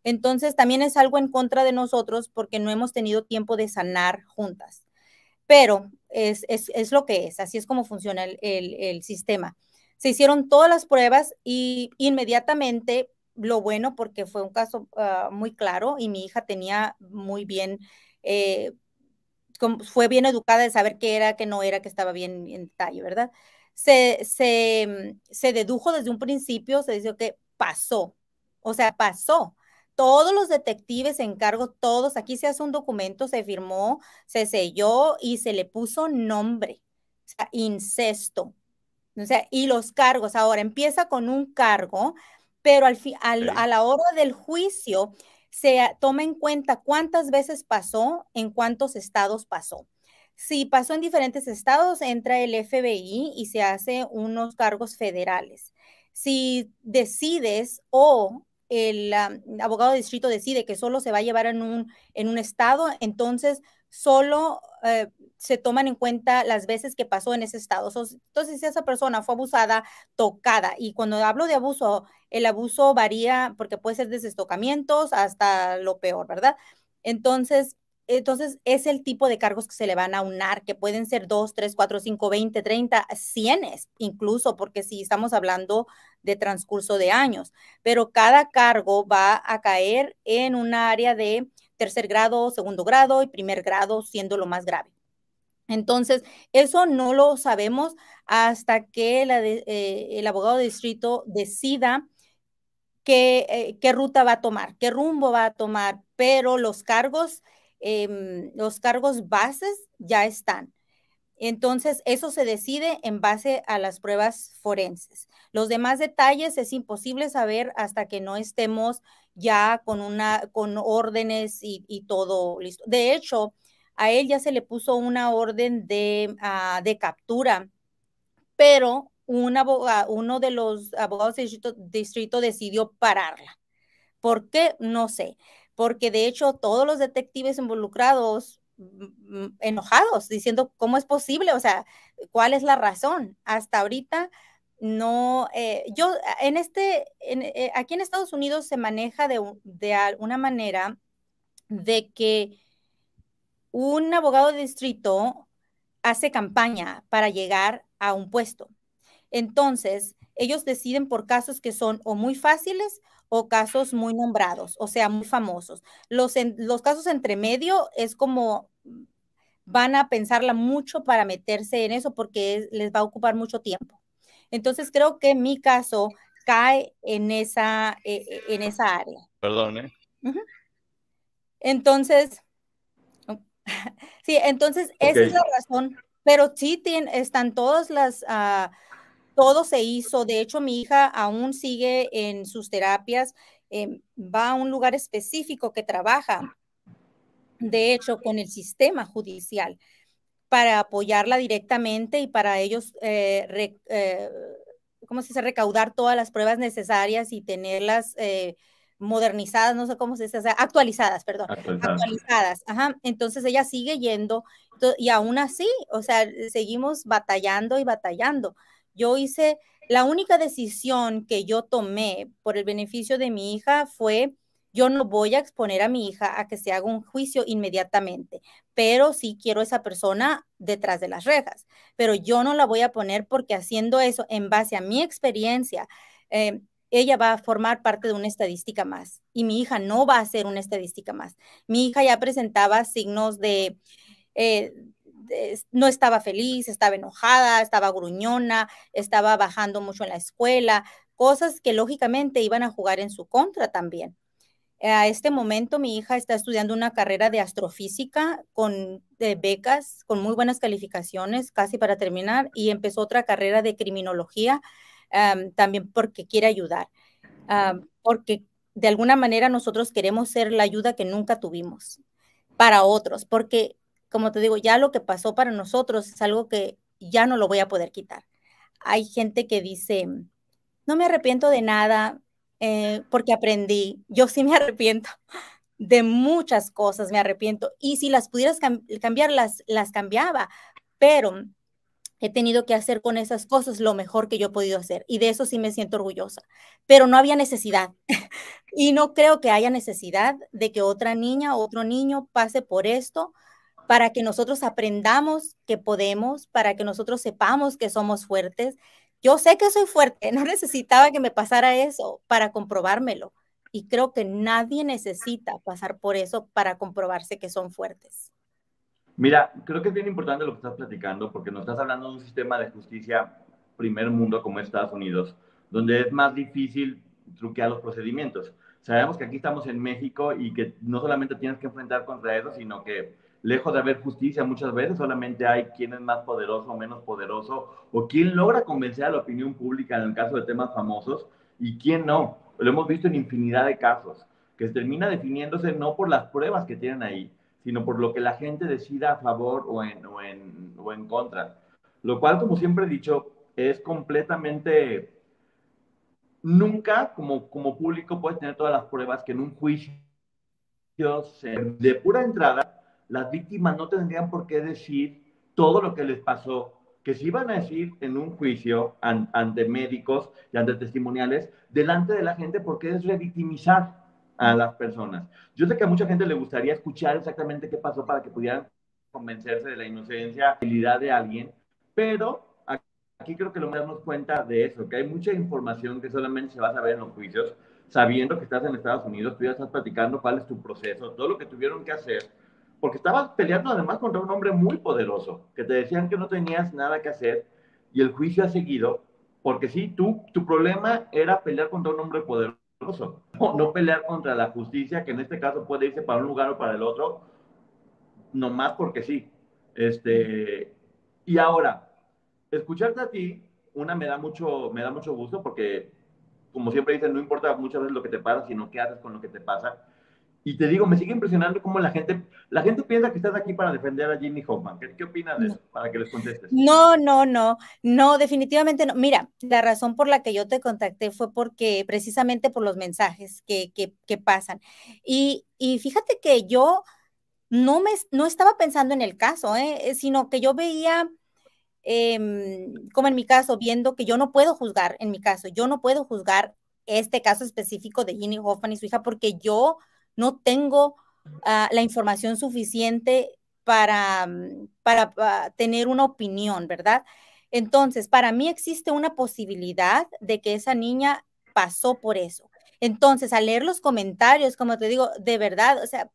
Entonces, también es algo en contra de nosotros porque no hemos tenido tiempo de sanar juntas. Pero es, es, lo que es, así es como funciona el, el, el sistema. Se hicieron todas las pruebas y inmediatamente lo bueno porque fue un caso ah, muy claro y mi hija tenía muy bien, eh, fue bien educada de saber qué era, qué no era, que estaba bien en detalle, ¿verdad? Se, se, mm, dedujo desde un principio, se dice que pasó, o sea, pasó. Todos los detectives en cargo, todos, aquí se hace un documento, se firmó, se selló y se le puso nombre, o sea, incesto. O sea, y los cargos, ahora empieza con un cargo pero al, a la hora del juicio se toma en cuenta cuántas veces pasó, en cuántos estados pasó. Si pasó en diferentes estados, entra el FBI y se hace unos cargos federales. Si decides o el abogado de distrito decide que solo se va a llevar en un, en un estado, entonces solo eh, se toman en cuenta las veces que pasó en ese estado. entonces, si esa persona fue abusada, tocada, y cuando hablo de abuso, el abuso varía porque puede ser desde estocamientos hasta lo peor, ¿verdad? Entonces, entonces, es el tipo de cargos que se le van a unar, que pueden ser 2, 3, 4, 5, 20, 30, 100 incluso, porque si estamos hablando de transcurso de años, pero cada cargo va a caer en un área de tercer grado, segundo grado y primer grado, siendo lo más grave. Entonces, eso no lo sabemos hasta que eh, el abogado de distrito decida eh, qué ruta va a tomar, qué rumbo va a tomar, pero los cargos Em, los cargos bases ya están. Entonces, eso se decide en base a las pruebas forenses. Los demás detalles es imposible saber hasta que no estemos ya con, una, con órdenes y, todo listo. De hecho, a él ya se le puso una orden de, ah, captura, pero uno de los abogados del distrito, distrito decidió pararla. ¿Por qué? No sé porque de hecho todos los detectives involucrados enojados, diciendo cómo es posible, o sea, cuál es la razón. Hasta ahorita no, eh, yo en este, eh, aquí en Estados Unidos se maneja de, de una manera de que un abogado de distrito hace campaña para llegar a un puesto. Entonces, ellos deciden por casos que son o muy fáciles o casos muy nombrados, o sea, muy famosos. Los, los casos entre medio es como van a pensarla mucho para meterse en eso porque les va a ocupar mucho tiempo. Entonces creo que mi caso cae en esa, eh, eh, en esa área. Perdón, ¿eh? Entonces, [laughs] sí, entonces esa es la razón, pero sí están todas las... Ah, todo se hizo. De hecho, mi hija aún sigue en sus terapias, em, va a un lugar específico que trabaja, de hecho, con el sistema judicial para apoyarla directamente y para ellos, eh, eh, ¿cómo se dice?, recaudar todas las pruebas necesarias y tenerlas eh, modernizadas, no sé cómo se dice, actualizadas, perdón, actualizadas. Entonces ella sigue yendo y aún así, o sea, seguimos batallando y batallando. Yo hice, la única decisión que yo tomé por el beneficio de mi hija fue, yo no voy a exponer a mi hija a que se haga un juicio inmediatamente, pero sí quiero esa persona detrás de las rejas, pero yo no la voy a poner porque haciendo eso en base a mi experiencia, eh, ella va a formar parte de una estadística más y mi hija no va a ser una estadística más. Mi hija ya presentaba signos de... Eh, no estaba feliz, estaba enojada, estaba gruñona, estaba bajando mucho en la escuela, cosas que lógicamente iban a jugar en su contra también. A este momento mi hija está estudiando una carrera de astrofísica con becas, con muy buenas calificaciones, casi para terminar, y empezó otra carrera de criminología también porque quiere ayudar, porque de alguna manera nosotros queremos ser la ayuda que nunca tuvimos para otros, porque como te digo, ya lo que pasó para nosotros es algo que ya no lo voy a poder quitar. Hay gente que dice, no me arrepiento de nada eh, porque aprendí. Yo sí me [laughs] arrepiento de muchas cosas, me arrepiento. Y si las pudieras cambiar, las, las cambiaba. Pero he tenido que hacer con esas cosas lo mejor que yo he podido hacer y de eso sí me siento orgullosa, pero no había necesidad [laughs] y no creo que haya necesidad de que otra niña o otro niño pase por esto para que nosotros aprendamos que podemos, para que nosotros sepamos que somos fuertes. Yo sé que soy fuerte, [laughs] no necesitaba que me pasara eso para comprobármelo. Y creo que nadie necesita pasar por eso para comprobarse que son fuertes. Mira, creo que es bien importante lo que estás platicando porque nos estás hablando de un sistema de justicia primer mundo como Estados Unidos, donde es más difícil truquear los procedimientos. Sabemos que aquí estamos en México y que no solamente tienes que enfrentar contra eso, sino que lejos de haber justicia muchas veces, solamente hay quién es más poderoso o menos poderoso, o quién logra convencer a la opinión pública en el caso de temas famosos y quién no. Lo hemos visto en infinidad de casos, que termina definiéndose no por las pruebas que tienen ahí, sino por lo que la gente decida a favor o en, o en, o en contra. Lo cual, como siempre he dicho, es completamente... Nunca como, como público puedes tener todas las pruebas que en un juicio de pura entrada las víctimas no tendrían por qué decir todo lo que les pasó, que se iban a decir en un juicio ante médicos y ante testimoniales, delante de la gente, porque es revictimizar a las personas. Yo sé que a mucha gente le gustaría escuchar exactamente qué pasó para que pudieran convencerse de la inocencia, habilidad de alguien, pero aquí creo que lo más damos cuenta de eso, que hay mucha información que solamente se va a saber en los juicios, sabiendo que estás en Estados Unidos, tú ya estás platicando cuál es tu proceso, todo lo que tuvieron que hacer porque estabas peleando además contra un hombre muy poderoso, que te decían que no tenías nada que hacer y el juicio ha seguido, porque sí, tú, tu problema era pelear contra un hombre poderoso, no, no pelear contra la justicia, que en este caso puede irse para un lugar o para el otro, nomás porque sí. Este, y ahora, escucharte a ti, una me da mucho, me da mucho gusto porque, como siempre dicen, no importa muchas veces lo que te pasa, sino qué haces con lo que te pasa. Y te digo, me sigue impresionando cómo la gente, la gente piensa que estás aquí para defender a Jimmy Hoffman. ¿Qué, opinas de eso? Para que les contestes. No, no, no, no, definitivamente no. Mira, la razón por la que yo te contacté fue porque precisamente por los mensajes que, que, pasan. Y, y fíjate que yo no, me, no estaba pensando en el caso, ¿eh? eh sino que yo veía... Em, como en mi caso, viendo que yo no puedo juzgar, en mi caso, yo no puedo juzgar este caso específico de Ginny Hoffman y su hija porque yo no tengo ah, la información suficiente para, mm, para, ah, tener una opinión, ¿verdad? Entonces, para mí existe una posibilidad de que esa niña pasó por eso. Entonces, al leer los comentarios, como te digo, de verdad, o sea,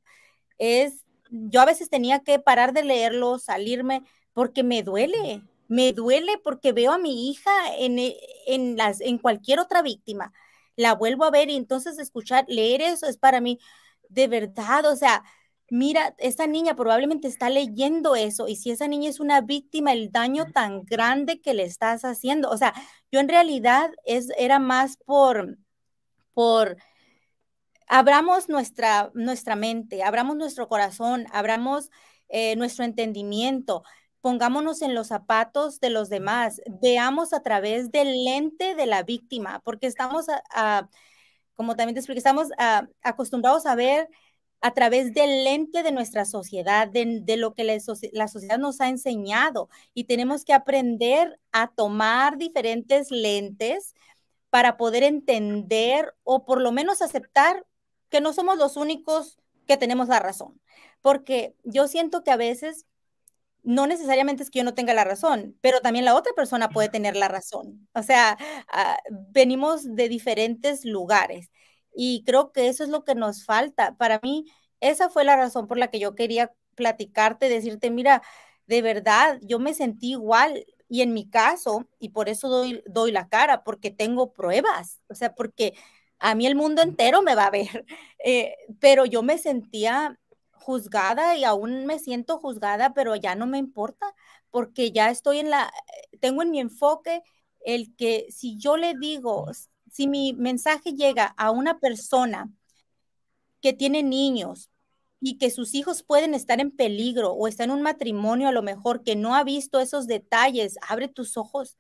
es, yo a veces tenía que parar de leerlo, salirme, porque me duele, me duele porque veo a mi hija en, eh, en, las, en cualquier otra víctima, la vuelvo a ver y entonces escuchar, leer eso es para mí, de verdad, o sea, mira, esta niña probablemente está leyendo eso y si esa niña es una víctima, el daño tan grande que le estás haciendo, o sea, yo en realidad es, era más por, por, abramos nuestra, nuestra mente, abramos nuestro corazón, abramos eh, nuestro entendimiento, pongámonos en los zapatos de los demás, veamos a través del lente de la víctima, porque estamos a como también te expliqué, estamos ah, acostumbrados a ver a través del lente de nuestra sociedad, de, lo que la, sociedad nos ha enseñado. Y tenemos que aprender a tomar diferentes lentes para poder entender o por lo menos aceptar que no somos los únicos que tenemos la razón. Porque yo siento que a veces no necesariamente es que yo no tenga la razón, pero también la otra persona puede tener la razón. O sea, ah, venimos de diferentes lugares y creo que eso es lo que nos falta. Para mí, esa fue la razón por la que yo quería platicarte, decirte, mira, de verdad, yo me sentí igual y en mi caso, y por eso doy, doy la cara, porque tengo pruebas, o sea, porque a mí el mundo entero me va a ver, [laughs] eh, pero yo me sentía juzgada y aún me siento juzgada, pero ya no me importa porque ya estoy en la, eh, tengo en mi enfoque el que si yo le digo, si mi mensaje llega a una persona que tiene niños y que sus hijos pueden estar en peligro o está en un matrimonio a lo mejor que no ha visto esos detalles, abre tus ojos,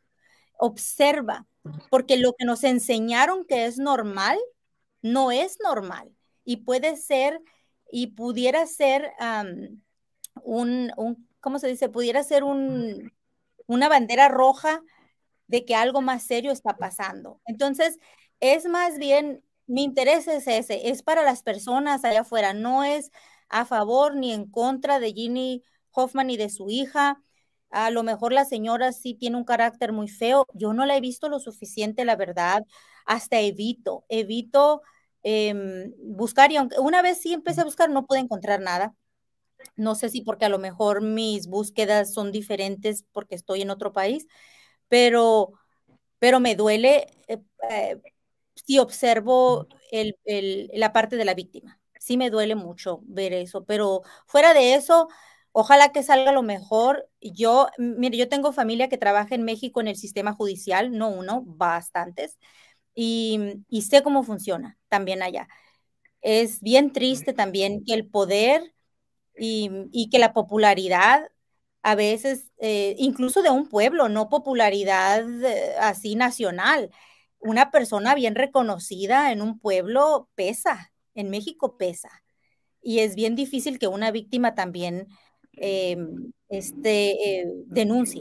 observa, porque lo que nos enseñaron que es normal, no es normal y puede ser y pudiera ser un, ¿cómo se dice? Pudiera ser una bandera roja de que algo más serio está pasando. Entonces, es más bien, mi interés es ese, es para las personas allá afuera, no es a favor ni en contra de Ginny Hoffman y de su hija. A lo mejor la señora sí tiene un carácter muy feo. Yo no la he visto lo suficiente, la verdad. Hasta evito, evito Em, buscar y una vez sí empecé a buscar, no pude encontrar nada. No sé si porque a lo mejor mis búsquedas son diferentes porque estoy en otro país, pero, pero me duele eh, eh, si observo el, la parte de la víctima. Sí me duele mucho ver eso, pero fuera de eso, ojalá que salga lo mejor. Yo, mire, yo tengo familia que trabaja en México en el sistema judicial, no uno, bastantes, Mm, y, sé cómo funciona también allá. Es bien triste también que el poder mm, y, que la popularidad a veces, eh, incluso de un pueblo, no popularidad eh, así nacional, una persona bien reconocida en un pueblo pesa, en México pesa. Y es bien difícil que una víctima también Em, este, eh, este,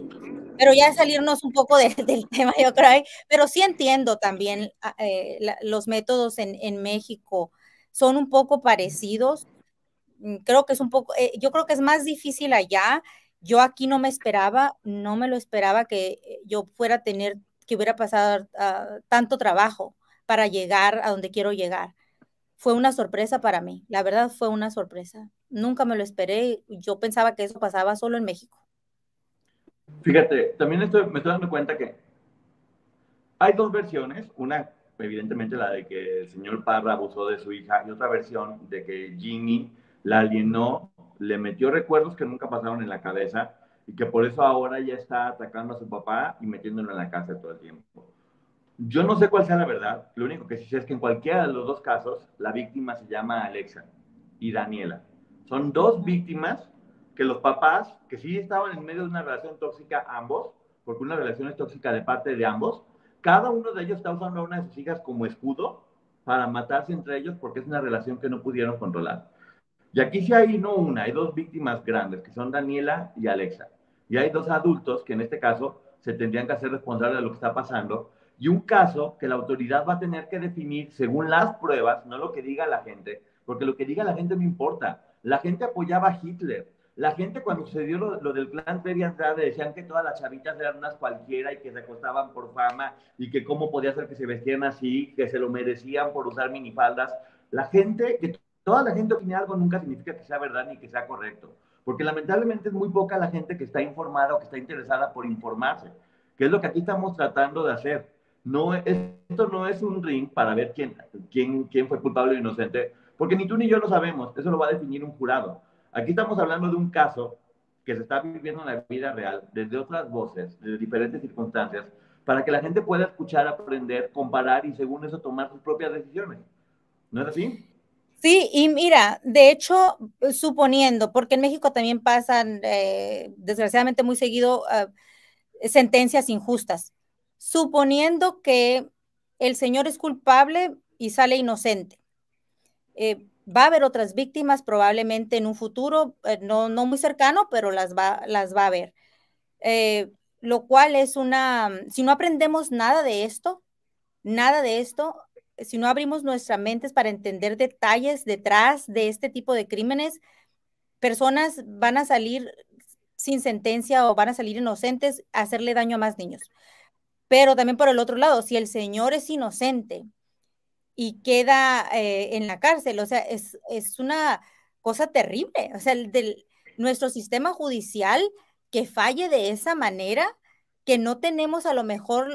Pero ya salirnos un poco [laughs] del tema, yo creo, ¿eh? pero sí entiendo también ah, eh, los métodos en, México son un poco parecidos. Mm, creo que es un poco, eh, yo creo que es más difícil allá. Yo aquí no me esperaba, no me lo esperaba que yo fuera a tener, que hubiera pasado ah, tanto trabajo para llegar a donde quiero llegar. Fue una sorpresa para mí, la verdad fue una sorpresa nunca me lo esperé. Yo pensaba que eso pasaba solo en México. Fíjate, también estoy, me estoy dando cuenta que hay dos versiones, una evidentemente la de que el señor Parra abusó de su hija y otra versión de que Jimmy la alienó, le metió recuerdos que nunca pasaron en la cabeza y que por eso ahora ya está atacando a su papá y metiéndolo en la casa todo el tiempo. Yo no sé cuál sea la verdad, lo único que sí sé es que en cualquiera de los dos casos la víctima se llama Alexa y Daniela. Son dos víctimas que los papás, que sí estaban en medio de una relación tóxica ambos, porque una relación es tóxica de parte de ambos, cada uno de ellos está usando a una de sus hijas como escudo para matarse entre ellos porque es una relación que no pudieron controlar. Y aquí sí hay no una, hay dos víctimas grandes, que son Daniela y Alexa. Y hay dos adultos que en este caso se tendrían que hacer responsables de lo que está pasando. Y un caso que la autoridad va a tener que definir según las pruebas, no lo que diga la gente, porque lo que diga la gente no importa. La gente apoyaba a Hitler. La gente cuando sucedió lo, lo del plan Trevi Andrade decían que todas las chavitas eran unas cualquiera y que se acostaban por fama y que cómo podía ser que se vestían así, que se lo merecían por usar minifaldas. La gente, que toda la gente tiene algo nunca significa que sea verdad ni que sea correcto, porque lamentablemente es muy poca la gente que está informada o que está interesada por informarse, que es lo que aquí estamos tratando de hacer. No, esto no es un ring para ver quién, quién, quién fue culpable o inocente, porque ni tú ni yo lo sabemos, eso lo va a definir un jurado. Aquí estamos hablando de un caso que se está viviendo en la vida real, desde otras voces, desde diferentes circunstancias, para que la gente pueda escuchar, aprender, comparar y según eso tomar sus propias decisiones. ¿No es así? Sí, y mira, de hecho, suponiendo, porque en México también pasan, eh, desgraciadamente muy seguido, eh, sentencias injustas, suponiendo que el señor es culpable y sale inocente, eh, va a haber otras víctimas probablemente en un futuro, eh, no, muy cercano, pero las va, las va a ver eh, lo cual es una, si no aprendemos nada de esto, nada de esto, si no abrimos nuestras mentes para entender detalles detrás de este tipo de crímenes, personas van a salir sin sentencia o van a salir inocentes a hacerle daño a más niños. Pero también por el otro lado, si el Señor es inocente, y queda eh, en la cárcel. O sea, es, una cosa terrible. O sea, el del, nuestro sistema judicial que falle de esa manera, que no tenemos a lo mejor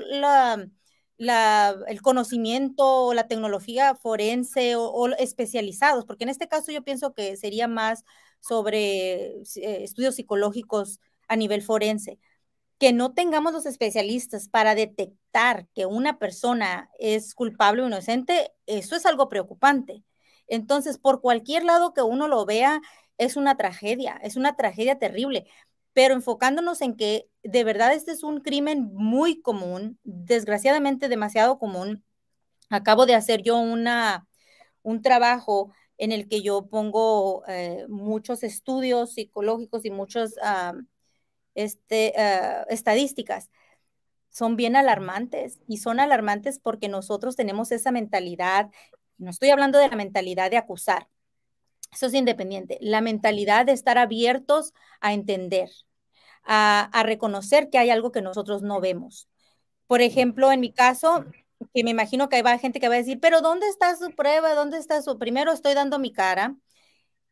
la, el conocimiento o la tecnología forense o, especializados, porque en este caso yo pienso que sería más sobre eh, estudios psicológicos a nivel forense, que no tengamos los especialistas para detectar que una persona es culpable o inocente, eso es algo preocupante. Entonces, por cualquier lado que uno lo vea, es una tragedia, es una tragedia terrible, pero enfocándonos en que de verdad este es un crimen muy común, desgraciadamente demasiado común. Acabo de hacer yo una, un trabajo en el que yo pongo eh, muchos estudios psicológicos y muchos... Ah, este, ah, estadísticas son bien alarmantes y son alarmantes porque nosotros tenemos esa mentalidad, no estoy hablando de la mentalidad de acusar, eso es independiente, la mentalidad de estar abiertos a entender, a, reconocer que hay algo que nosotros no vemos. Por ejemplo, en mi caso, que me imagino que hay gente que va a decir, pero ¿dónde está su prueba? ¿Dónde está su? Primero estoy dando mi cara,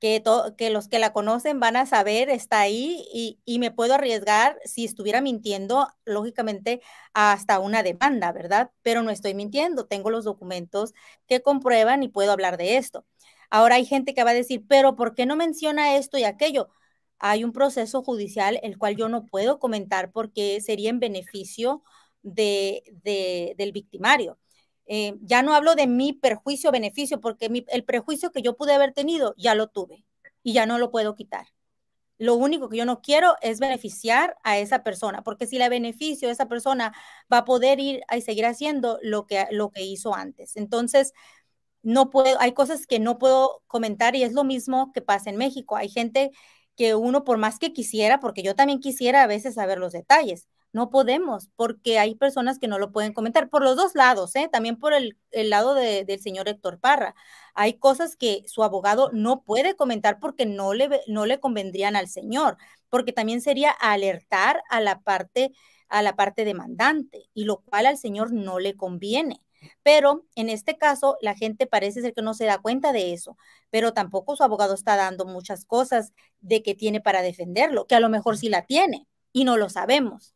que, los que la conocen van a saber, está ahí y, me puedo arriesgar, si estuviera mintiendo, lógicamente hasta una demanda, ¿verdad? Pero no estoy mintiendo, tengo los documentos que comprueban y puedo hablar de esto. Ahora hay gente que va a decir, pero ¿por qué no menciona esto y aquello? Hay un proceso judicial el cual yo no puedo comentar porque sería en beneficio de, del victimario. Eh, ya no hablo de mi perjuicio beneficio, porque el prejuicio que yo pude haber tenido ya lo tuve y ya no lo puedo quitar. Lo único que yo no quiero es beneficiar a esa persona, porque si la beneficio, esa persona va a poder ir y seguir haciendo lo que, lo que hizo antes. Entonces, no puedo, hay cosas que no puedo comentar y es lo mismo que pasa en México. Hay gente que uno, por más que quisiera, porque yo también quisiera a veces saber los detalles, no podemos, porque hay personas que no lo pueden comentar, por los dos lados, ¿eh? también por el, lado del señor Héctor Parra. Hay cosas que su abogado no puede comentar porque no le, no le convendrían al señor, porque también sería alertar a la parte a la parte demandante, y lo cual al señor no le conviene. Pero en este caso, la gente parece ser que no se da cuenta de eso, pero tampoco su abogado está dando muchas cosas de que tiene para defenderlo, que a lo mejor sí la tiene y no lo sabemos.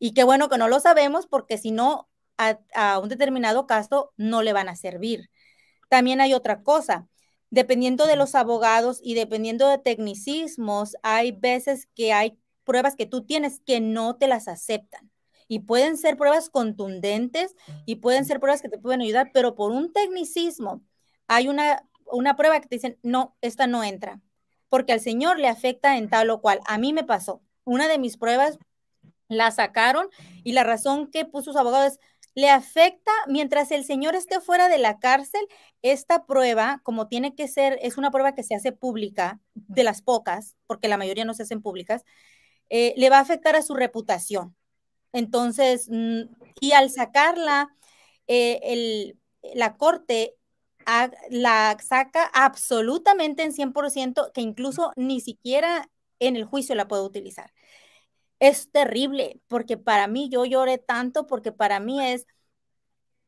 Y qué bueno que no lo sabemos porque si no, a, un determinado caso no le van a servir. También hay otra cosa. Dependiendo de los abogados y dependiendo de tecnicismos, hay veces que hay pruebas que tú tienes que no te las aceptan. Y pueden ser pruebas contundentes y pueden ser pruebas que te pueden ayudar, pero por un tecnicismo hay una, una prueba que te dicen, no, esta no entra, porque al Señor le afecta en tal o cual. A mí me pasó. Una de mis pruebas la sacaron y la razón que puso sus abogados es, le afecta mientras el señor esté fuera de la cárcel, esta prueba, como tiene que ser, es una prueba que se hace pública, de las pocas, porque la mayoría no se hacen públicas, eh, le va a afectar a su reputación. Entonces, mm, y al sacarla, eh, la corte la saca absolutamente en 100%, que incluso ni siquiera en el juicio la puede utilizar es terrible, porque para mí yo lloré tanto, porque para mí es,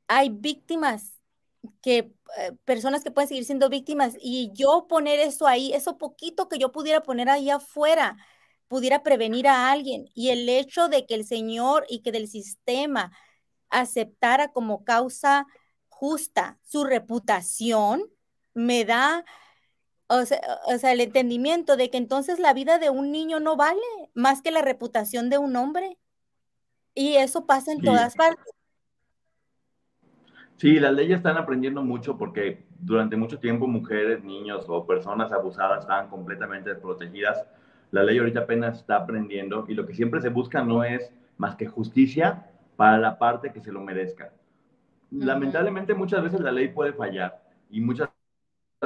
hay víctimas que eh, personas que pueden seguir siendo víctimas y yo poner eso ahí, eso poquito que yo pudiera poner ahí afuera, pudiera prevenir a alguien. Y el hecho de que el Señor y que del sistema aceptara como causa justa su reputación, me da o sea, el entendimiento de que entonces la vida de un niño no vale más que la reputación de un hombre. Y eso pasa en todas partes. Sí, las leyes están aprendiendo mucho porque durante mucho tiempo mujeres, niños o personas abusadas estaban completamente desprotegidas. La ley ahorita apenas está aprendiendo y lo que siempre se busca no es más que justicia para la parte que se lo merezca. Lamentablemente muchas veces la ley puede fallar y muchas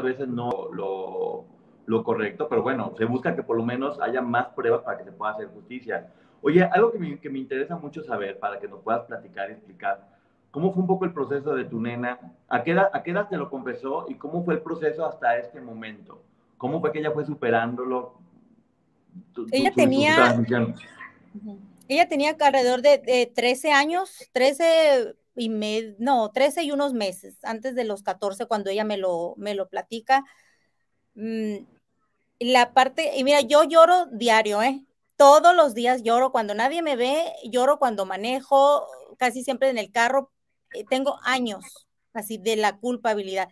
veces no lo, lo correcto, pero bueno, se busca que por lo menos haya más pruebas para que se pueda hacer justicia. Oye, algo que me, que me interesa mucho saber para que nos puedas platicar y explicar, ¿cómo fue un poco el proceso de tu nena? ¿A qué edad, a qué edad te lo confesó y cómo fue el proceso hasta este momento? ¿Cómo fue que ella fue superándolo? ella tenía... ella tenía alrededor de, 13 años, 13, y me, no, 13 y unos meses, antes de los 14 cuando ella me lo, me lo platica. Mm, la parte, y mira, yo lloro diario, ¿eh? Todos los días lloro cuando nadie me ve, lloro cuando manejo, casi siempre en el carro. Eh, tengo años así de la culpabilidad.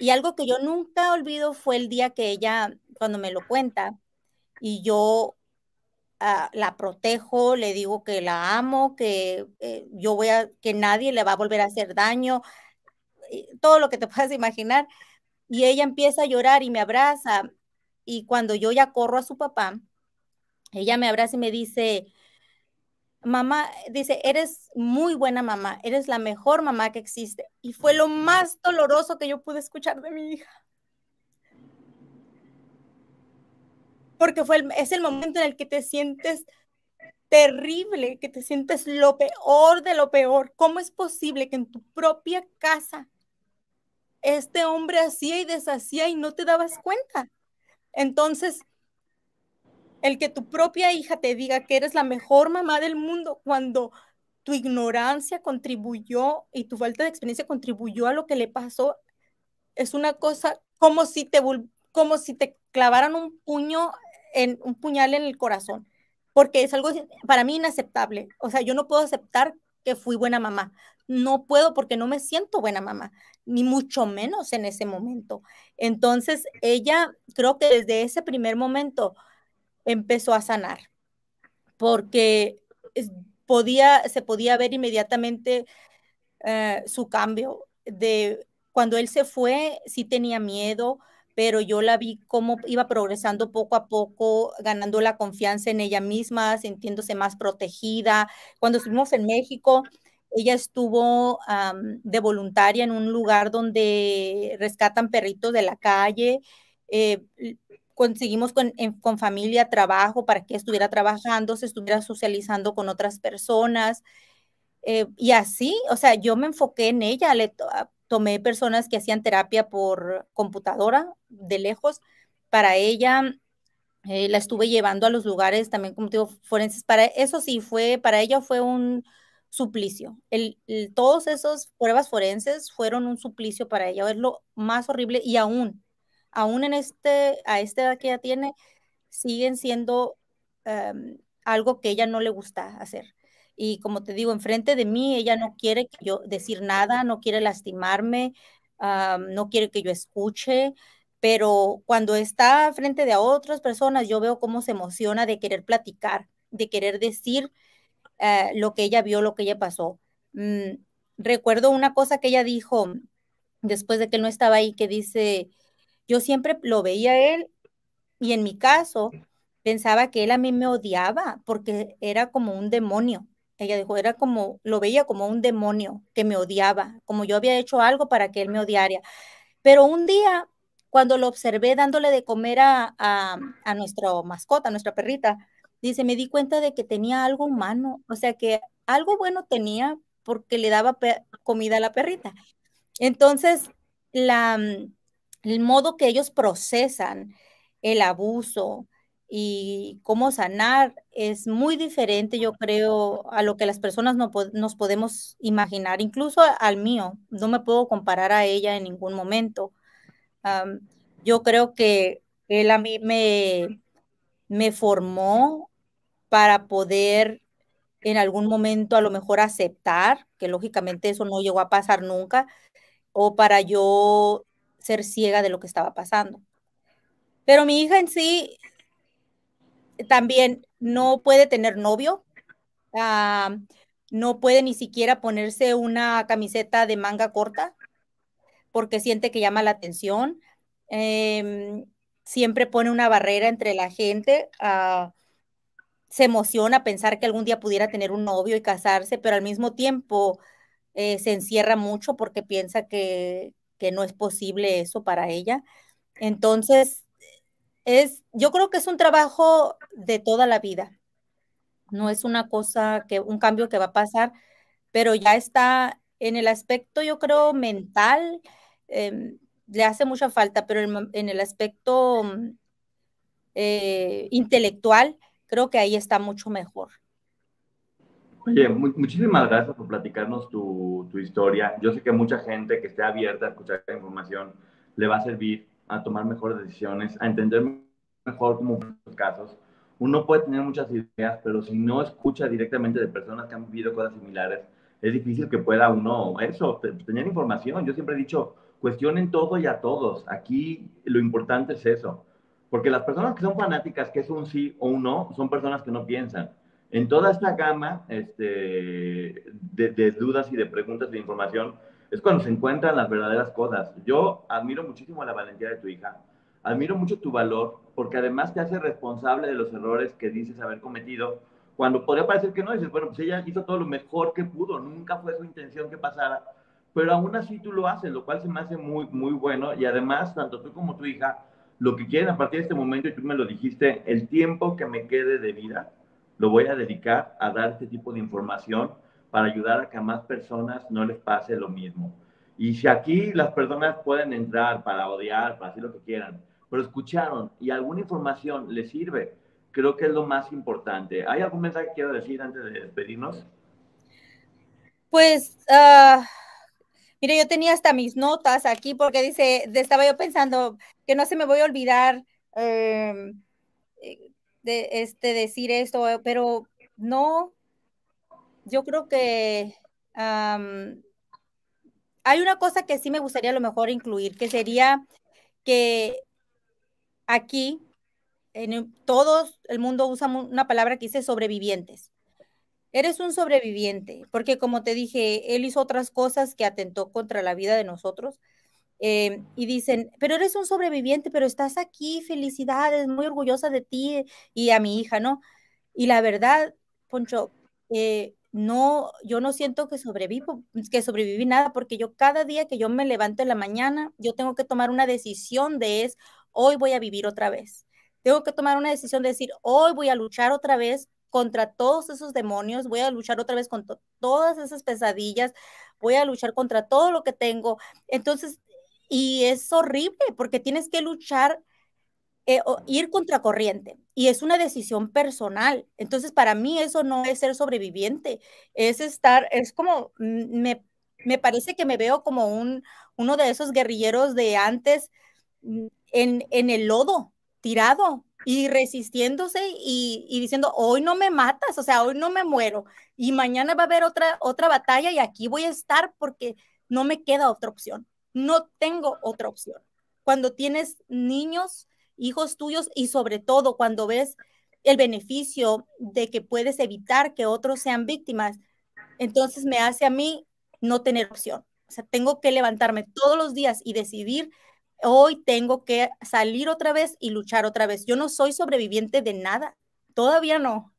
Y algo que yo nunca olvido fue el día que ella, cuando me lo cuenta, y yo Ah, la protejo, le digo que la amo, que eh, yo voy a, que nadie le va a volver a hacer daño, todo lo que te [laughs] puedas imaginar. Y ella empieza a llorar y me abraza. Y cuando yo ya corro a su papá, ella me abraza y me dice, mamá, dice, eres muy buena mamá, eres la mejor mamá que existe. Y fue lo más doloroso que yo pude escuchar de mi hija. porque fue es el momento en el que te sientes terrible, que te sientes lo peor de lo peor. ¿Cómo es posible que en tu propia casa este hombre hacía y deshacía y no te dabas cuenta? Entonces, el que tu propia hija te diga que eres la mejor mamá del mundo cuando tu ignorancia contribuyó y tu falta de experiencia contribuyó a lo que le pasó, es una cosa como si te, como si te clavaran un puño en un puñal en el corazón, porque es algo para mí inaceptable. O sea, yo no puedo aceptar que fui buena mamá. No puedo porque no me siento buena mamá, ni mucho menos en ese momento. Entonces, ella creo que desde ese primer momento empezó a sanar, porque podía, se podía ver inmediatamente eh, su cambio de cuando él se fue, sí tenía miedo, pero yo la vi cómo iba progresando poco a poco, ganando la confianza en ella misma, sintiéndose más protegida. Cuando estuvimos en México, ella estuvo de voluntaria en un lugar donde rescatan perritos de la calle. Eh, conseguimos con, familia trabajo para que estuviera trabajando, se estuviera socializando con otras personas. Eh, y así, o sea, yo me enfoqué en ella, le, ah, tomé personas que hacían terapia por computadora de lejos. Para ella eh, la estuve llevando a los lugares también, como digo, forenses. Para eso sí fue, para ella fue un suplicio. El, todos esos pruebas forenses fueron un suplicio para ella. Es lo más horrible y aún, aún en este, a esta edad que ella tiene, siguen siendo em, algo que ella no le gusta hacer y como te digo, enfrente de mí ella no quiere que yo decir nada, no quiere lastimarme, ah, no quiere que yo escuche, pero cuando está frente de a otras personas yo veo cómo se emociona de querer platicar, de querer decir eh, lo que ella vio, lo que ella pasó. Mm, recuerdo una cosa que ella dijo después de que él no estaba ahí, que dice, yo siempre lo veía él y en mi caso pensaba que él a mí me odiaba porque era como un demonio ella dijo, era como, lo veía como un demonio que me odiaba, como yo había hecho algo para que él me odiara. Pero un día, cuando lo observé dándole de comer a, a, nuestra mascota, a nuestra perrita, dice, me di cuenta de que tenía algo humano, o sea que algo bueno tenía porque le daba comida a la perrita. Entonces, la, el modo que ellos procesan el abuso, y cómo sanar es muy diferente, yo creo, a lo que las personas no nos podemos imaginar, incluso al mío. No me puedo comparar a ella en ningún momento. yo creo que él a mí me, me formó para poder en algún momento a lo mejor aceptar, que lógicamente eso no llegó a pasar nunca, o para yo ser ciega de lo que estaba pasando. Pero mi hija en sí también no puede tener novio, ah, no puede ni siquiera ponerse una camiseta de manga corta porque siente que llama la atención. Em, siempre pone una barrera entre la gente. Ah, se emociona pensar que algún día pudiera tener un novio y casarse, pero al mismo tiempo eh, se encierra mucho porque piensa que, que, no es posible eso para ella. Entonces, yo creo que es un trabajo de toda la vida. No es una cosa que, un cambio que va a pasar, pero ya está en el aspecto, yo creo, mental, em, le hace mucha falta, pero en, el aspecto mm, eh, intelectual, creo que ahí está mucho mejor. Oye, muchísimas gracias por platicarnos tu, tu historia. Yo sé que mucha gente que esté abierta a escuchar la información le va a servir a tomar mejores decisiones, a entender mejor cómo los casos. Uno puede tener muchas ideas, pero si no escucha directamente de personas que han vivido cosas similares, es difícil que pueda uno eso, tener información. Yo siempre he dicho, cuestionen todo y a todos. Aquí lo importante es eso. Porque las personas que son fanáticas, que es un sí o un no, son personas que no piensan. En toda esta gama este, de dudas y de preguntas de información, es cuando se encuentran las verdaderas cosas. Yo admiro muchísimo la valentía de tu hija, admiro mucho tu valor, porque además te hace responsable de los errores que dices haber cometido. Cuando podría parecer que no, dices, bueno, pues ella hizo todo lo mejor que pudo, nunca fue su intención que pasara, pero aún así tú lo haces, lo cual se me hace muy, muy bueno. Y además, tanto tú como tu hija, lo que quieren a partir de este momento, y tú me lo dijiste, el tiempo que me quede de vida, lo voy a dedicar a dar este tipo de información para ayudar a que a más personas no les pase lo mismo. Y si aquí las personas pueden entrar para odiar, para hacer lo que quieran, pero escucharon y alguna información les sirve, creo que es lo más importante. ¿Hay algún mensaje que quiero decir antes de despedirnos? Pues, ah, mire, yo tenía hasta mis notas aquí porque dice, estaba yo pensando que no se me voy a olvidar em, eh, de este, decir esto, pero no, yo creo que hay una cosa que sí me gustaría a lo mejor incluir, que sería que aquí en todo el mundo usa una palabra que dice sobrevivientes. Eres un sobreviviente, porque como te dije, él hizo otras cosas que atentó contra la vida de nosotros. Eh, y dicen, pero eres un sobreviviente, pero estás aquí, felicidades, muy orgullosa de ti y a mi hija, ¿no? Y la verdad, Poncho, eh, no, yo no siento que sobrevivo, mm, que sobreviví nada, porque yo cada día que yo me levanto en la mañana, yo tengo que tomar una decisión de es, hoy voy a vivir otra vez. Tengo que tomar una decisión de decir, hoy voy a luchar otra vez contra todos esos demonios, voy a luchar otra vez contra todas esas pesadillas, voy a luchar contra todo lo que tengo. Entonces, y es horrible porque tienes que luchar eh, ir contracorriente y es una decisión personal. Entonces, para mí eso no es ser sobreviviente, es estar, es como, mm, me, me parece que me veo como un, uno de esos guerrilleros de antes mm, en, en el lodo, tirado y resistiéndose y, y, diciendo, hoy no me matas, o sea, hoy no me muero y mañana va a haber otra, otra batalla y aquí voy a estar porque no me queda otra opción, no tengo otra opción. Cuando tienes niños, hijos tuyos y sobre todo cuando ves el beneficio de que puedes evitar que otros sean víctimas, entonces me hace a mí no tener opción. O sea, tengo que levantarme todos los días y decidir, hoy tengo que salir otra vez y luchar otra vez. Yo no soy sobreviviente de nada, todavía no.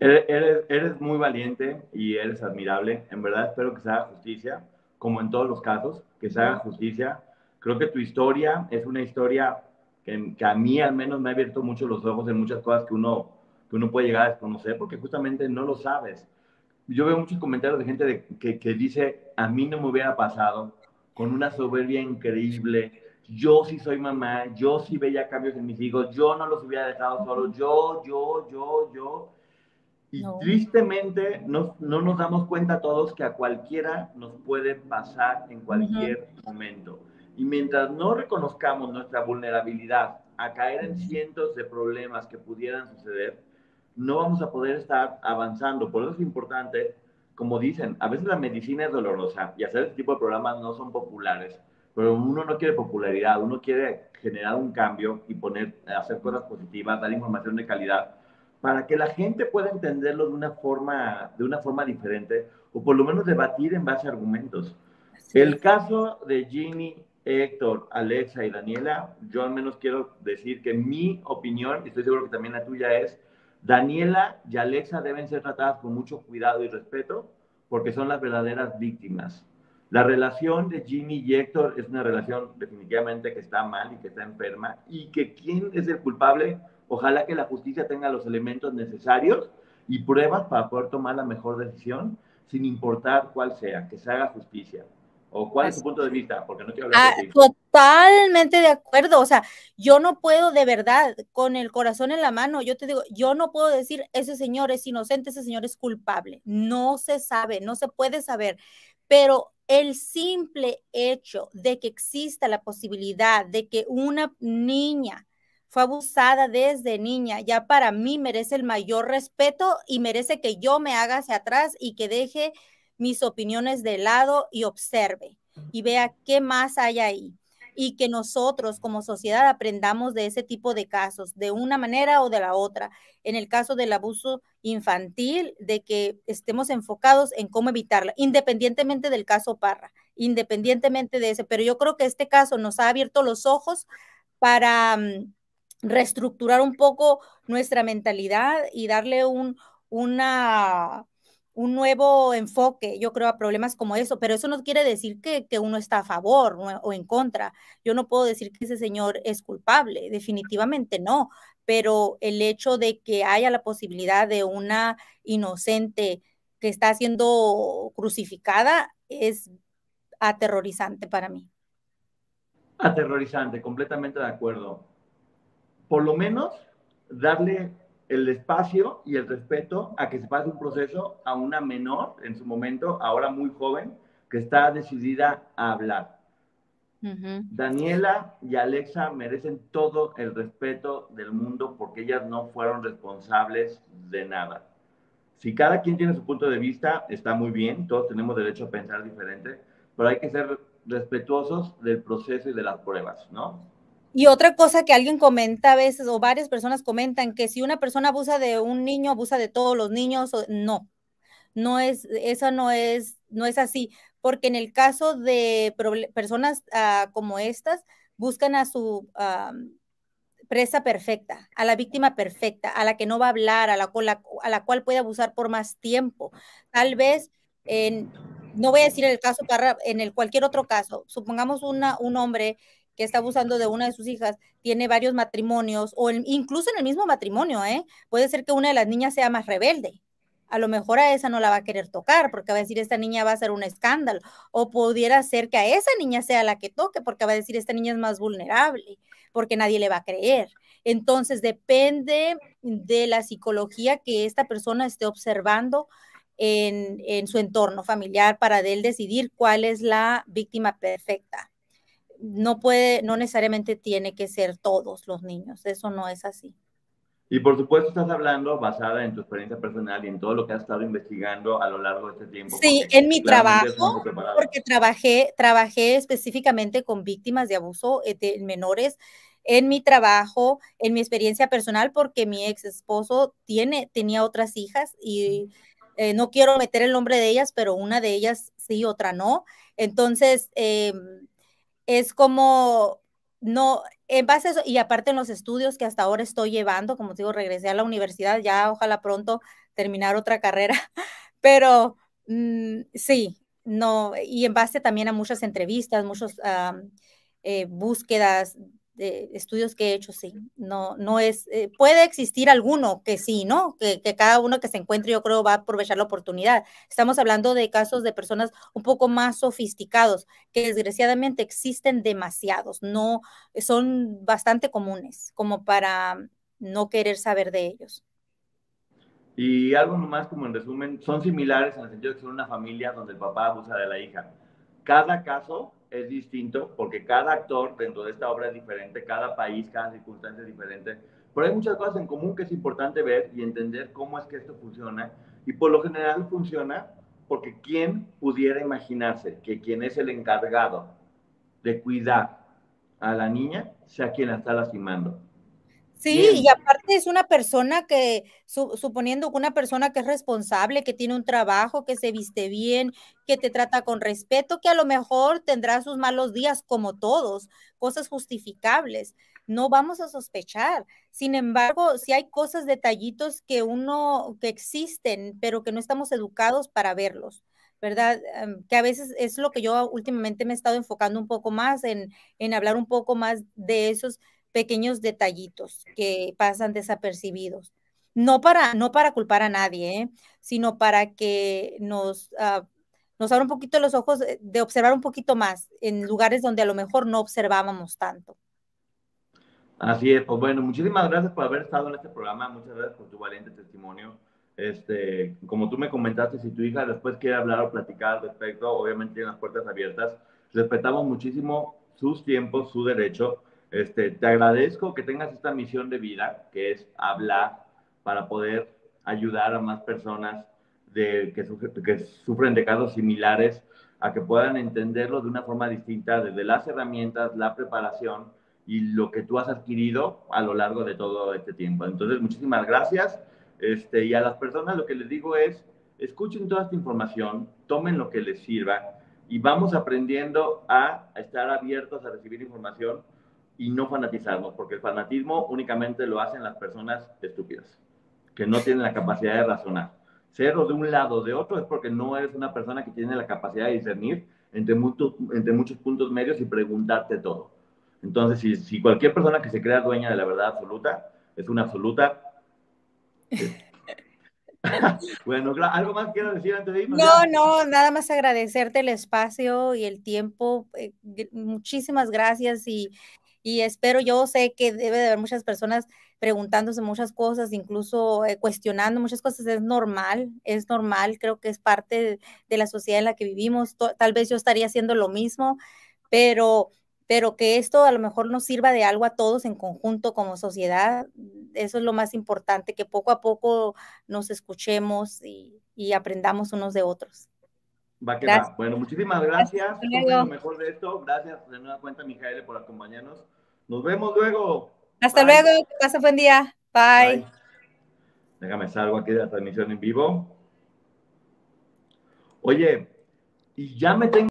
Eres, eres muy valiente y eres admirable. En verdad espero que se haga justicia, como en todos los casos, que se haga justicia Creo que tu historia es una historia que, a mí al menos me ha abierto mucho los ojos en muchas cosas que uno, que uno puede llegar a desconocer porque justamente no lo sabes. Yo veo muchos comentarios de gente que, que dice, a mí no me hubiera pasado, con una soberbia increíble, yo sí soy mamá, yo sí veía cambios en mis hijos, yo no los hubiera dejado solos, yo, yo, yo, yo. Y tristemente no, no, nos damos cuenta todos que a cualquiera nos puede pasar en cualquier momento. Y mientras no reconozcamos nuestra vulnerabilidad a caer en cientos de problemas que pudieran suceder, no vamos a poder estar avanzando. Por eso es importante, como dicen, a veces la medicina es dolorosa y hacer este tipo de programas no son populares, pero uno no quiere popularidad, uno quiere generar un cambio y poner, hacer cosas positivas, dar información de calidad para que la gente pueda entenderlo de una forma, de una forma diferente o por lo menos debatir en base a argumentos. El caso de Ginny Héctor, Alexa y Daniela, yo al menos quiero decir que mi opinión, y estoy seguro que también la tuya es, Daniela y Alexa deben ser tratadas con mucho cuidado y respeto porque son las verdaderas víctimas. La relación de Jimmy y Héctor es una relación definitivamente que está mal y que está enferma y que quién es el culpable, ojalá que la justicia tenga los elementos necesarios y pruebas para poder tomar la mejor decisión sin importar cuál sea, que se haga justicia. ¿O cuál es su punto de vista? Porque no hablar ah, Totalmente de acuerdo. O sea, yo no puedo de verdad, con el corazón en la mano, yo te digo, yo no puedo decir, ese señor es inocente, ese señor es culpable. No se sabe, no se puede saber. Pero el simple hecho de que exista la posibilidad de que una niña fue abusada desde niña, ya para mí merece el mayor respeto y merece que yo me haga hacia atrás y que deje mis opiniones de lado y observe y vea qué más hay ahí y que nosotros como sociedad aprendamos de ese tipo de casos, de una manera o de la otra. En el caso del abuso infantil, de que estemos enfocados en cómo evitarlo, independientemente del caso Parra, independientemente de ese. Pero yo creo que este caso nos ha abierto los ojos para mm, reestructurar un poco nuestra mentalidad y darle un, una un nuevo enfoque, yo creo, a problemas como eso, pero eso no quiere decir que, uno está a favor o en contra. Yo no puedo decir que ese señor es culpable, definitivamente no, pero el hecho de que haya la posibilidad de una inocente que está siendo crucificada es aterrorizante para mí. Aterrorizante, completamente de acuerdo. Por lo menos darle el espacio y el respeto a que se pase un proceso a una menor, en su momento, ahora muy joven, que está decidida a hablar. Daniela y Alexa merecen todo el respeto del mundo porque ellas no fueron responsables de nada. Si cada quien tiene su punto de vista, está muy bien, todos tenemos derecho a pensar diferente, pero hay que ser respetuosos del proceso y de las pruebas, ¿no? Y otra cosa que alguien comenta a veces, o varias personas comentan, que si una persona abusa de un niño, abusa de todos los niños, no, no es, eso no es, no es así, porque en el caso de personas ah, como estas, buscan a su presa perfecta, a la víctima perfecta, a la que no va a hablar, a la, a la cual puede abusar por más tiempo. Tal vez en, no voy a decir el caso, en el cualquier otro caso, supongamos una, un hombre que está abusando de una de sus hijas tiene varios matrimonios o incluso en el mismo matrimonio, ¿eh? Puede ser que una de las niñas sea más rebelde. A lo mejor a esa no la va a querer tocar porque va a decir esta niña va a ser un escándalo o pudiera ser que a esa niña sea la que toque porque va a decir esta niña es más vulnerable porque nadie le va a creer. Entonces depende de la psicología que esta persona esté observando en, en su entorno familiar para de él decidir cuál es la víctima perfecta no puede, no necesariamente tiene que ser todos los niños, eso no es así. Y por supuesto estás hablando basada en tu experiencia personal y en todo lo que has estado investigando a lo largo de este tiempo. Sí, en mi trabajo, porque trabajé, trabajé específicamente con víctimas de abuso eh, menores en mi trabajo, en mi experiencia personal, porque mi ex esposo tiene, tenía otras hijas y eh, no quiero meter el nombre de ellas, pero una de ellas sí, otra no. Entonces, em, es como, no, en base a eso, y aparte en los estudios que hasta ahora estoy llevando, como digo, regresé a la universidad, ya ojalá pronto terminar otra carrera, [laughs] pero mm, sí, no, y en base también a muchas entrevistas, muchas eh, búsquedas estudios que he hecho, sí. No, no es, eh, puede existir alguno que sí, ¿no? Que, cada uno que se encuentre, yo creo, va a aprovechar la oportunidad. Estamos hablando de casos de personas un poco más sofisticados, que desgraciadamente existen demasiados, no, eh, son bastante comunes, como para mm, no querer saber de ellos. Y algo más como en resumen, son similares en el sentido de que son una familia donde el papá abusa de la hija. Cada caso es distinto porque cada actor dentro de esta obra es diferente, cada país, cada circunstancia es diferente, pero hay muchas cosas en común que es importante ver y entender cómo es que esto funciona y por lo general funciona porque quién pudiera imaginarse que quien es el encargado de cuidar a la niña sea quien la está lastimando. Sí, y aparte es una persona que, suponiendo que una persona que es responsable, que tiene un trabajo, que se viste bien, que te trata con respeto, que a lo mejor tendrá sus malos días como todos, cosas justificables, no vamos a sospechar. Sin embargo, si hay cosas, detallitos que uno, que existen, pero que no estamos educados para verlos. ¿verdad? Em, que a veces es lo que yo últimamente me he estado enfocando un poco más en, en hablar un poco más de esos pequeños detallitos que pasan desapercibidos. No para, no para culpar a nadie, ¿eh? sino para que nos, ah, nos abra un poquito los ojos de observar un poquito más en lugares donde a lo mejor no observábamos tanto. Así es, pues bueno, muchísimas gracias por haber estado en este programa, muchas gracias por tu valiente testimonio. Este, como tú me comentaste, si tu hija después quiere hablar o platicar al respecto, obviamente en las puertas abiertas. Respetamos muchísimo sus tiempos, su derecho. Este, te agradezco que tengas esta misión de vida, que es hablar para poder ayudar a más personas de, que, sufren de casos similares a que puedan entenderlo de una forma distinta desde las herramientas, la preparación y lo que tú has adquirido a lo largo de todo este tiempo. Entonces, muchísimas gracias. Este, y a las personas lo que les digo es, escuchen toda esta información, tomen lo que les sirva y vamos aprendiendo a estar abiertos a recibir información y no fanatizarnos, porque el fanatismo únicamente lo hacen las personas estúpidas, que no tienen la capacidad de razonar. Ser de un lado o de otro es porque no eres una persona que tiene la capacidad de discernir entre, entre muchos puntos medios y preguntarte todo. Entonces, si, cualquier persona que se crea dueña de la verdad absoluta, es una absoluta. [laughs] bueno, ¿algo más quiero decir antes de irnos? No, no, nada más agradecerte el espacio y el tiempo. Eh, muchísimas gracias y y espero, yo sé que debe de haber muchas personas preguntándose muchas cosas, incluso eh, cuestionando muchas cosas, es normal, es normal, creo que es parte de, la sociedad en la que vivimos, tal vez yo estaría haciendo lo mismo, pero pero que esto a lo mejor nos sirva de algo a todos en conjunto como sociedad. Eso es lo más importante, que poco a poco nos escuchemos y aprendamos unos de otros. Va a quedar Bueno, muchísimas gracias. gracias. lo mejor de esto. Gracias de nueva cuenta, Mijael, por acompañarnos. Nos vemos luego. Hasta luego. Que pasen buen día. Bye. Bye. Déjame salgo aquí de la transmisión en vivo. Oye, y ya me tengo.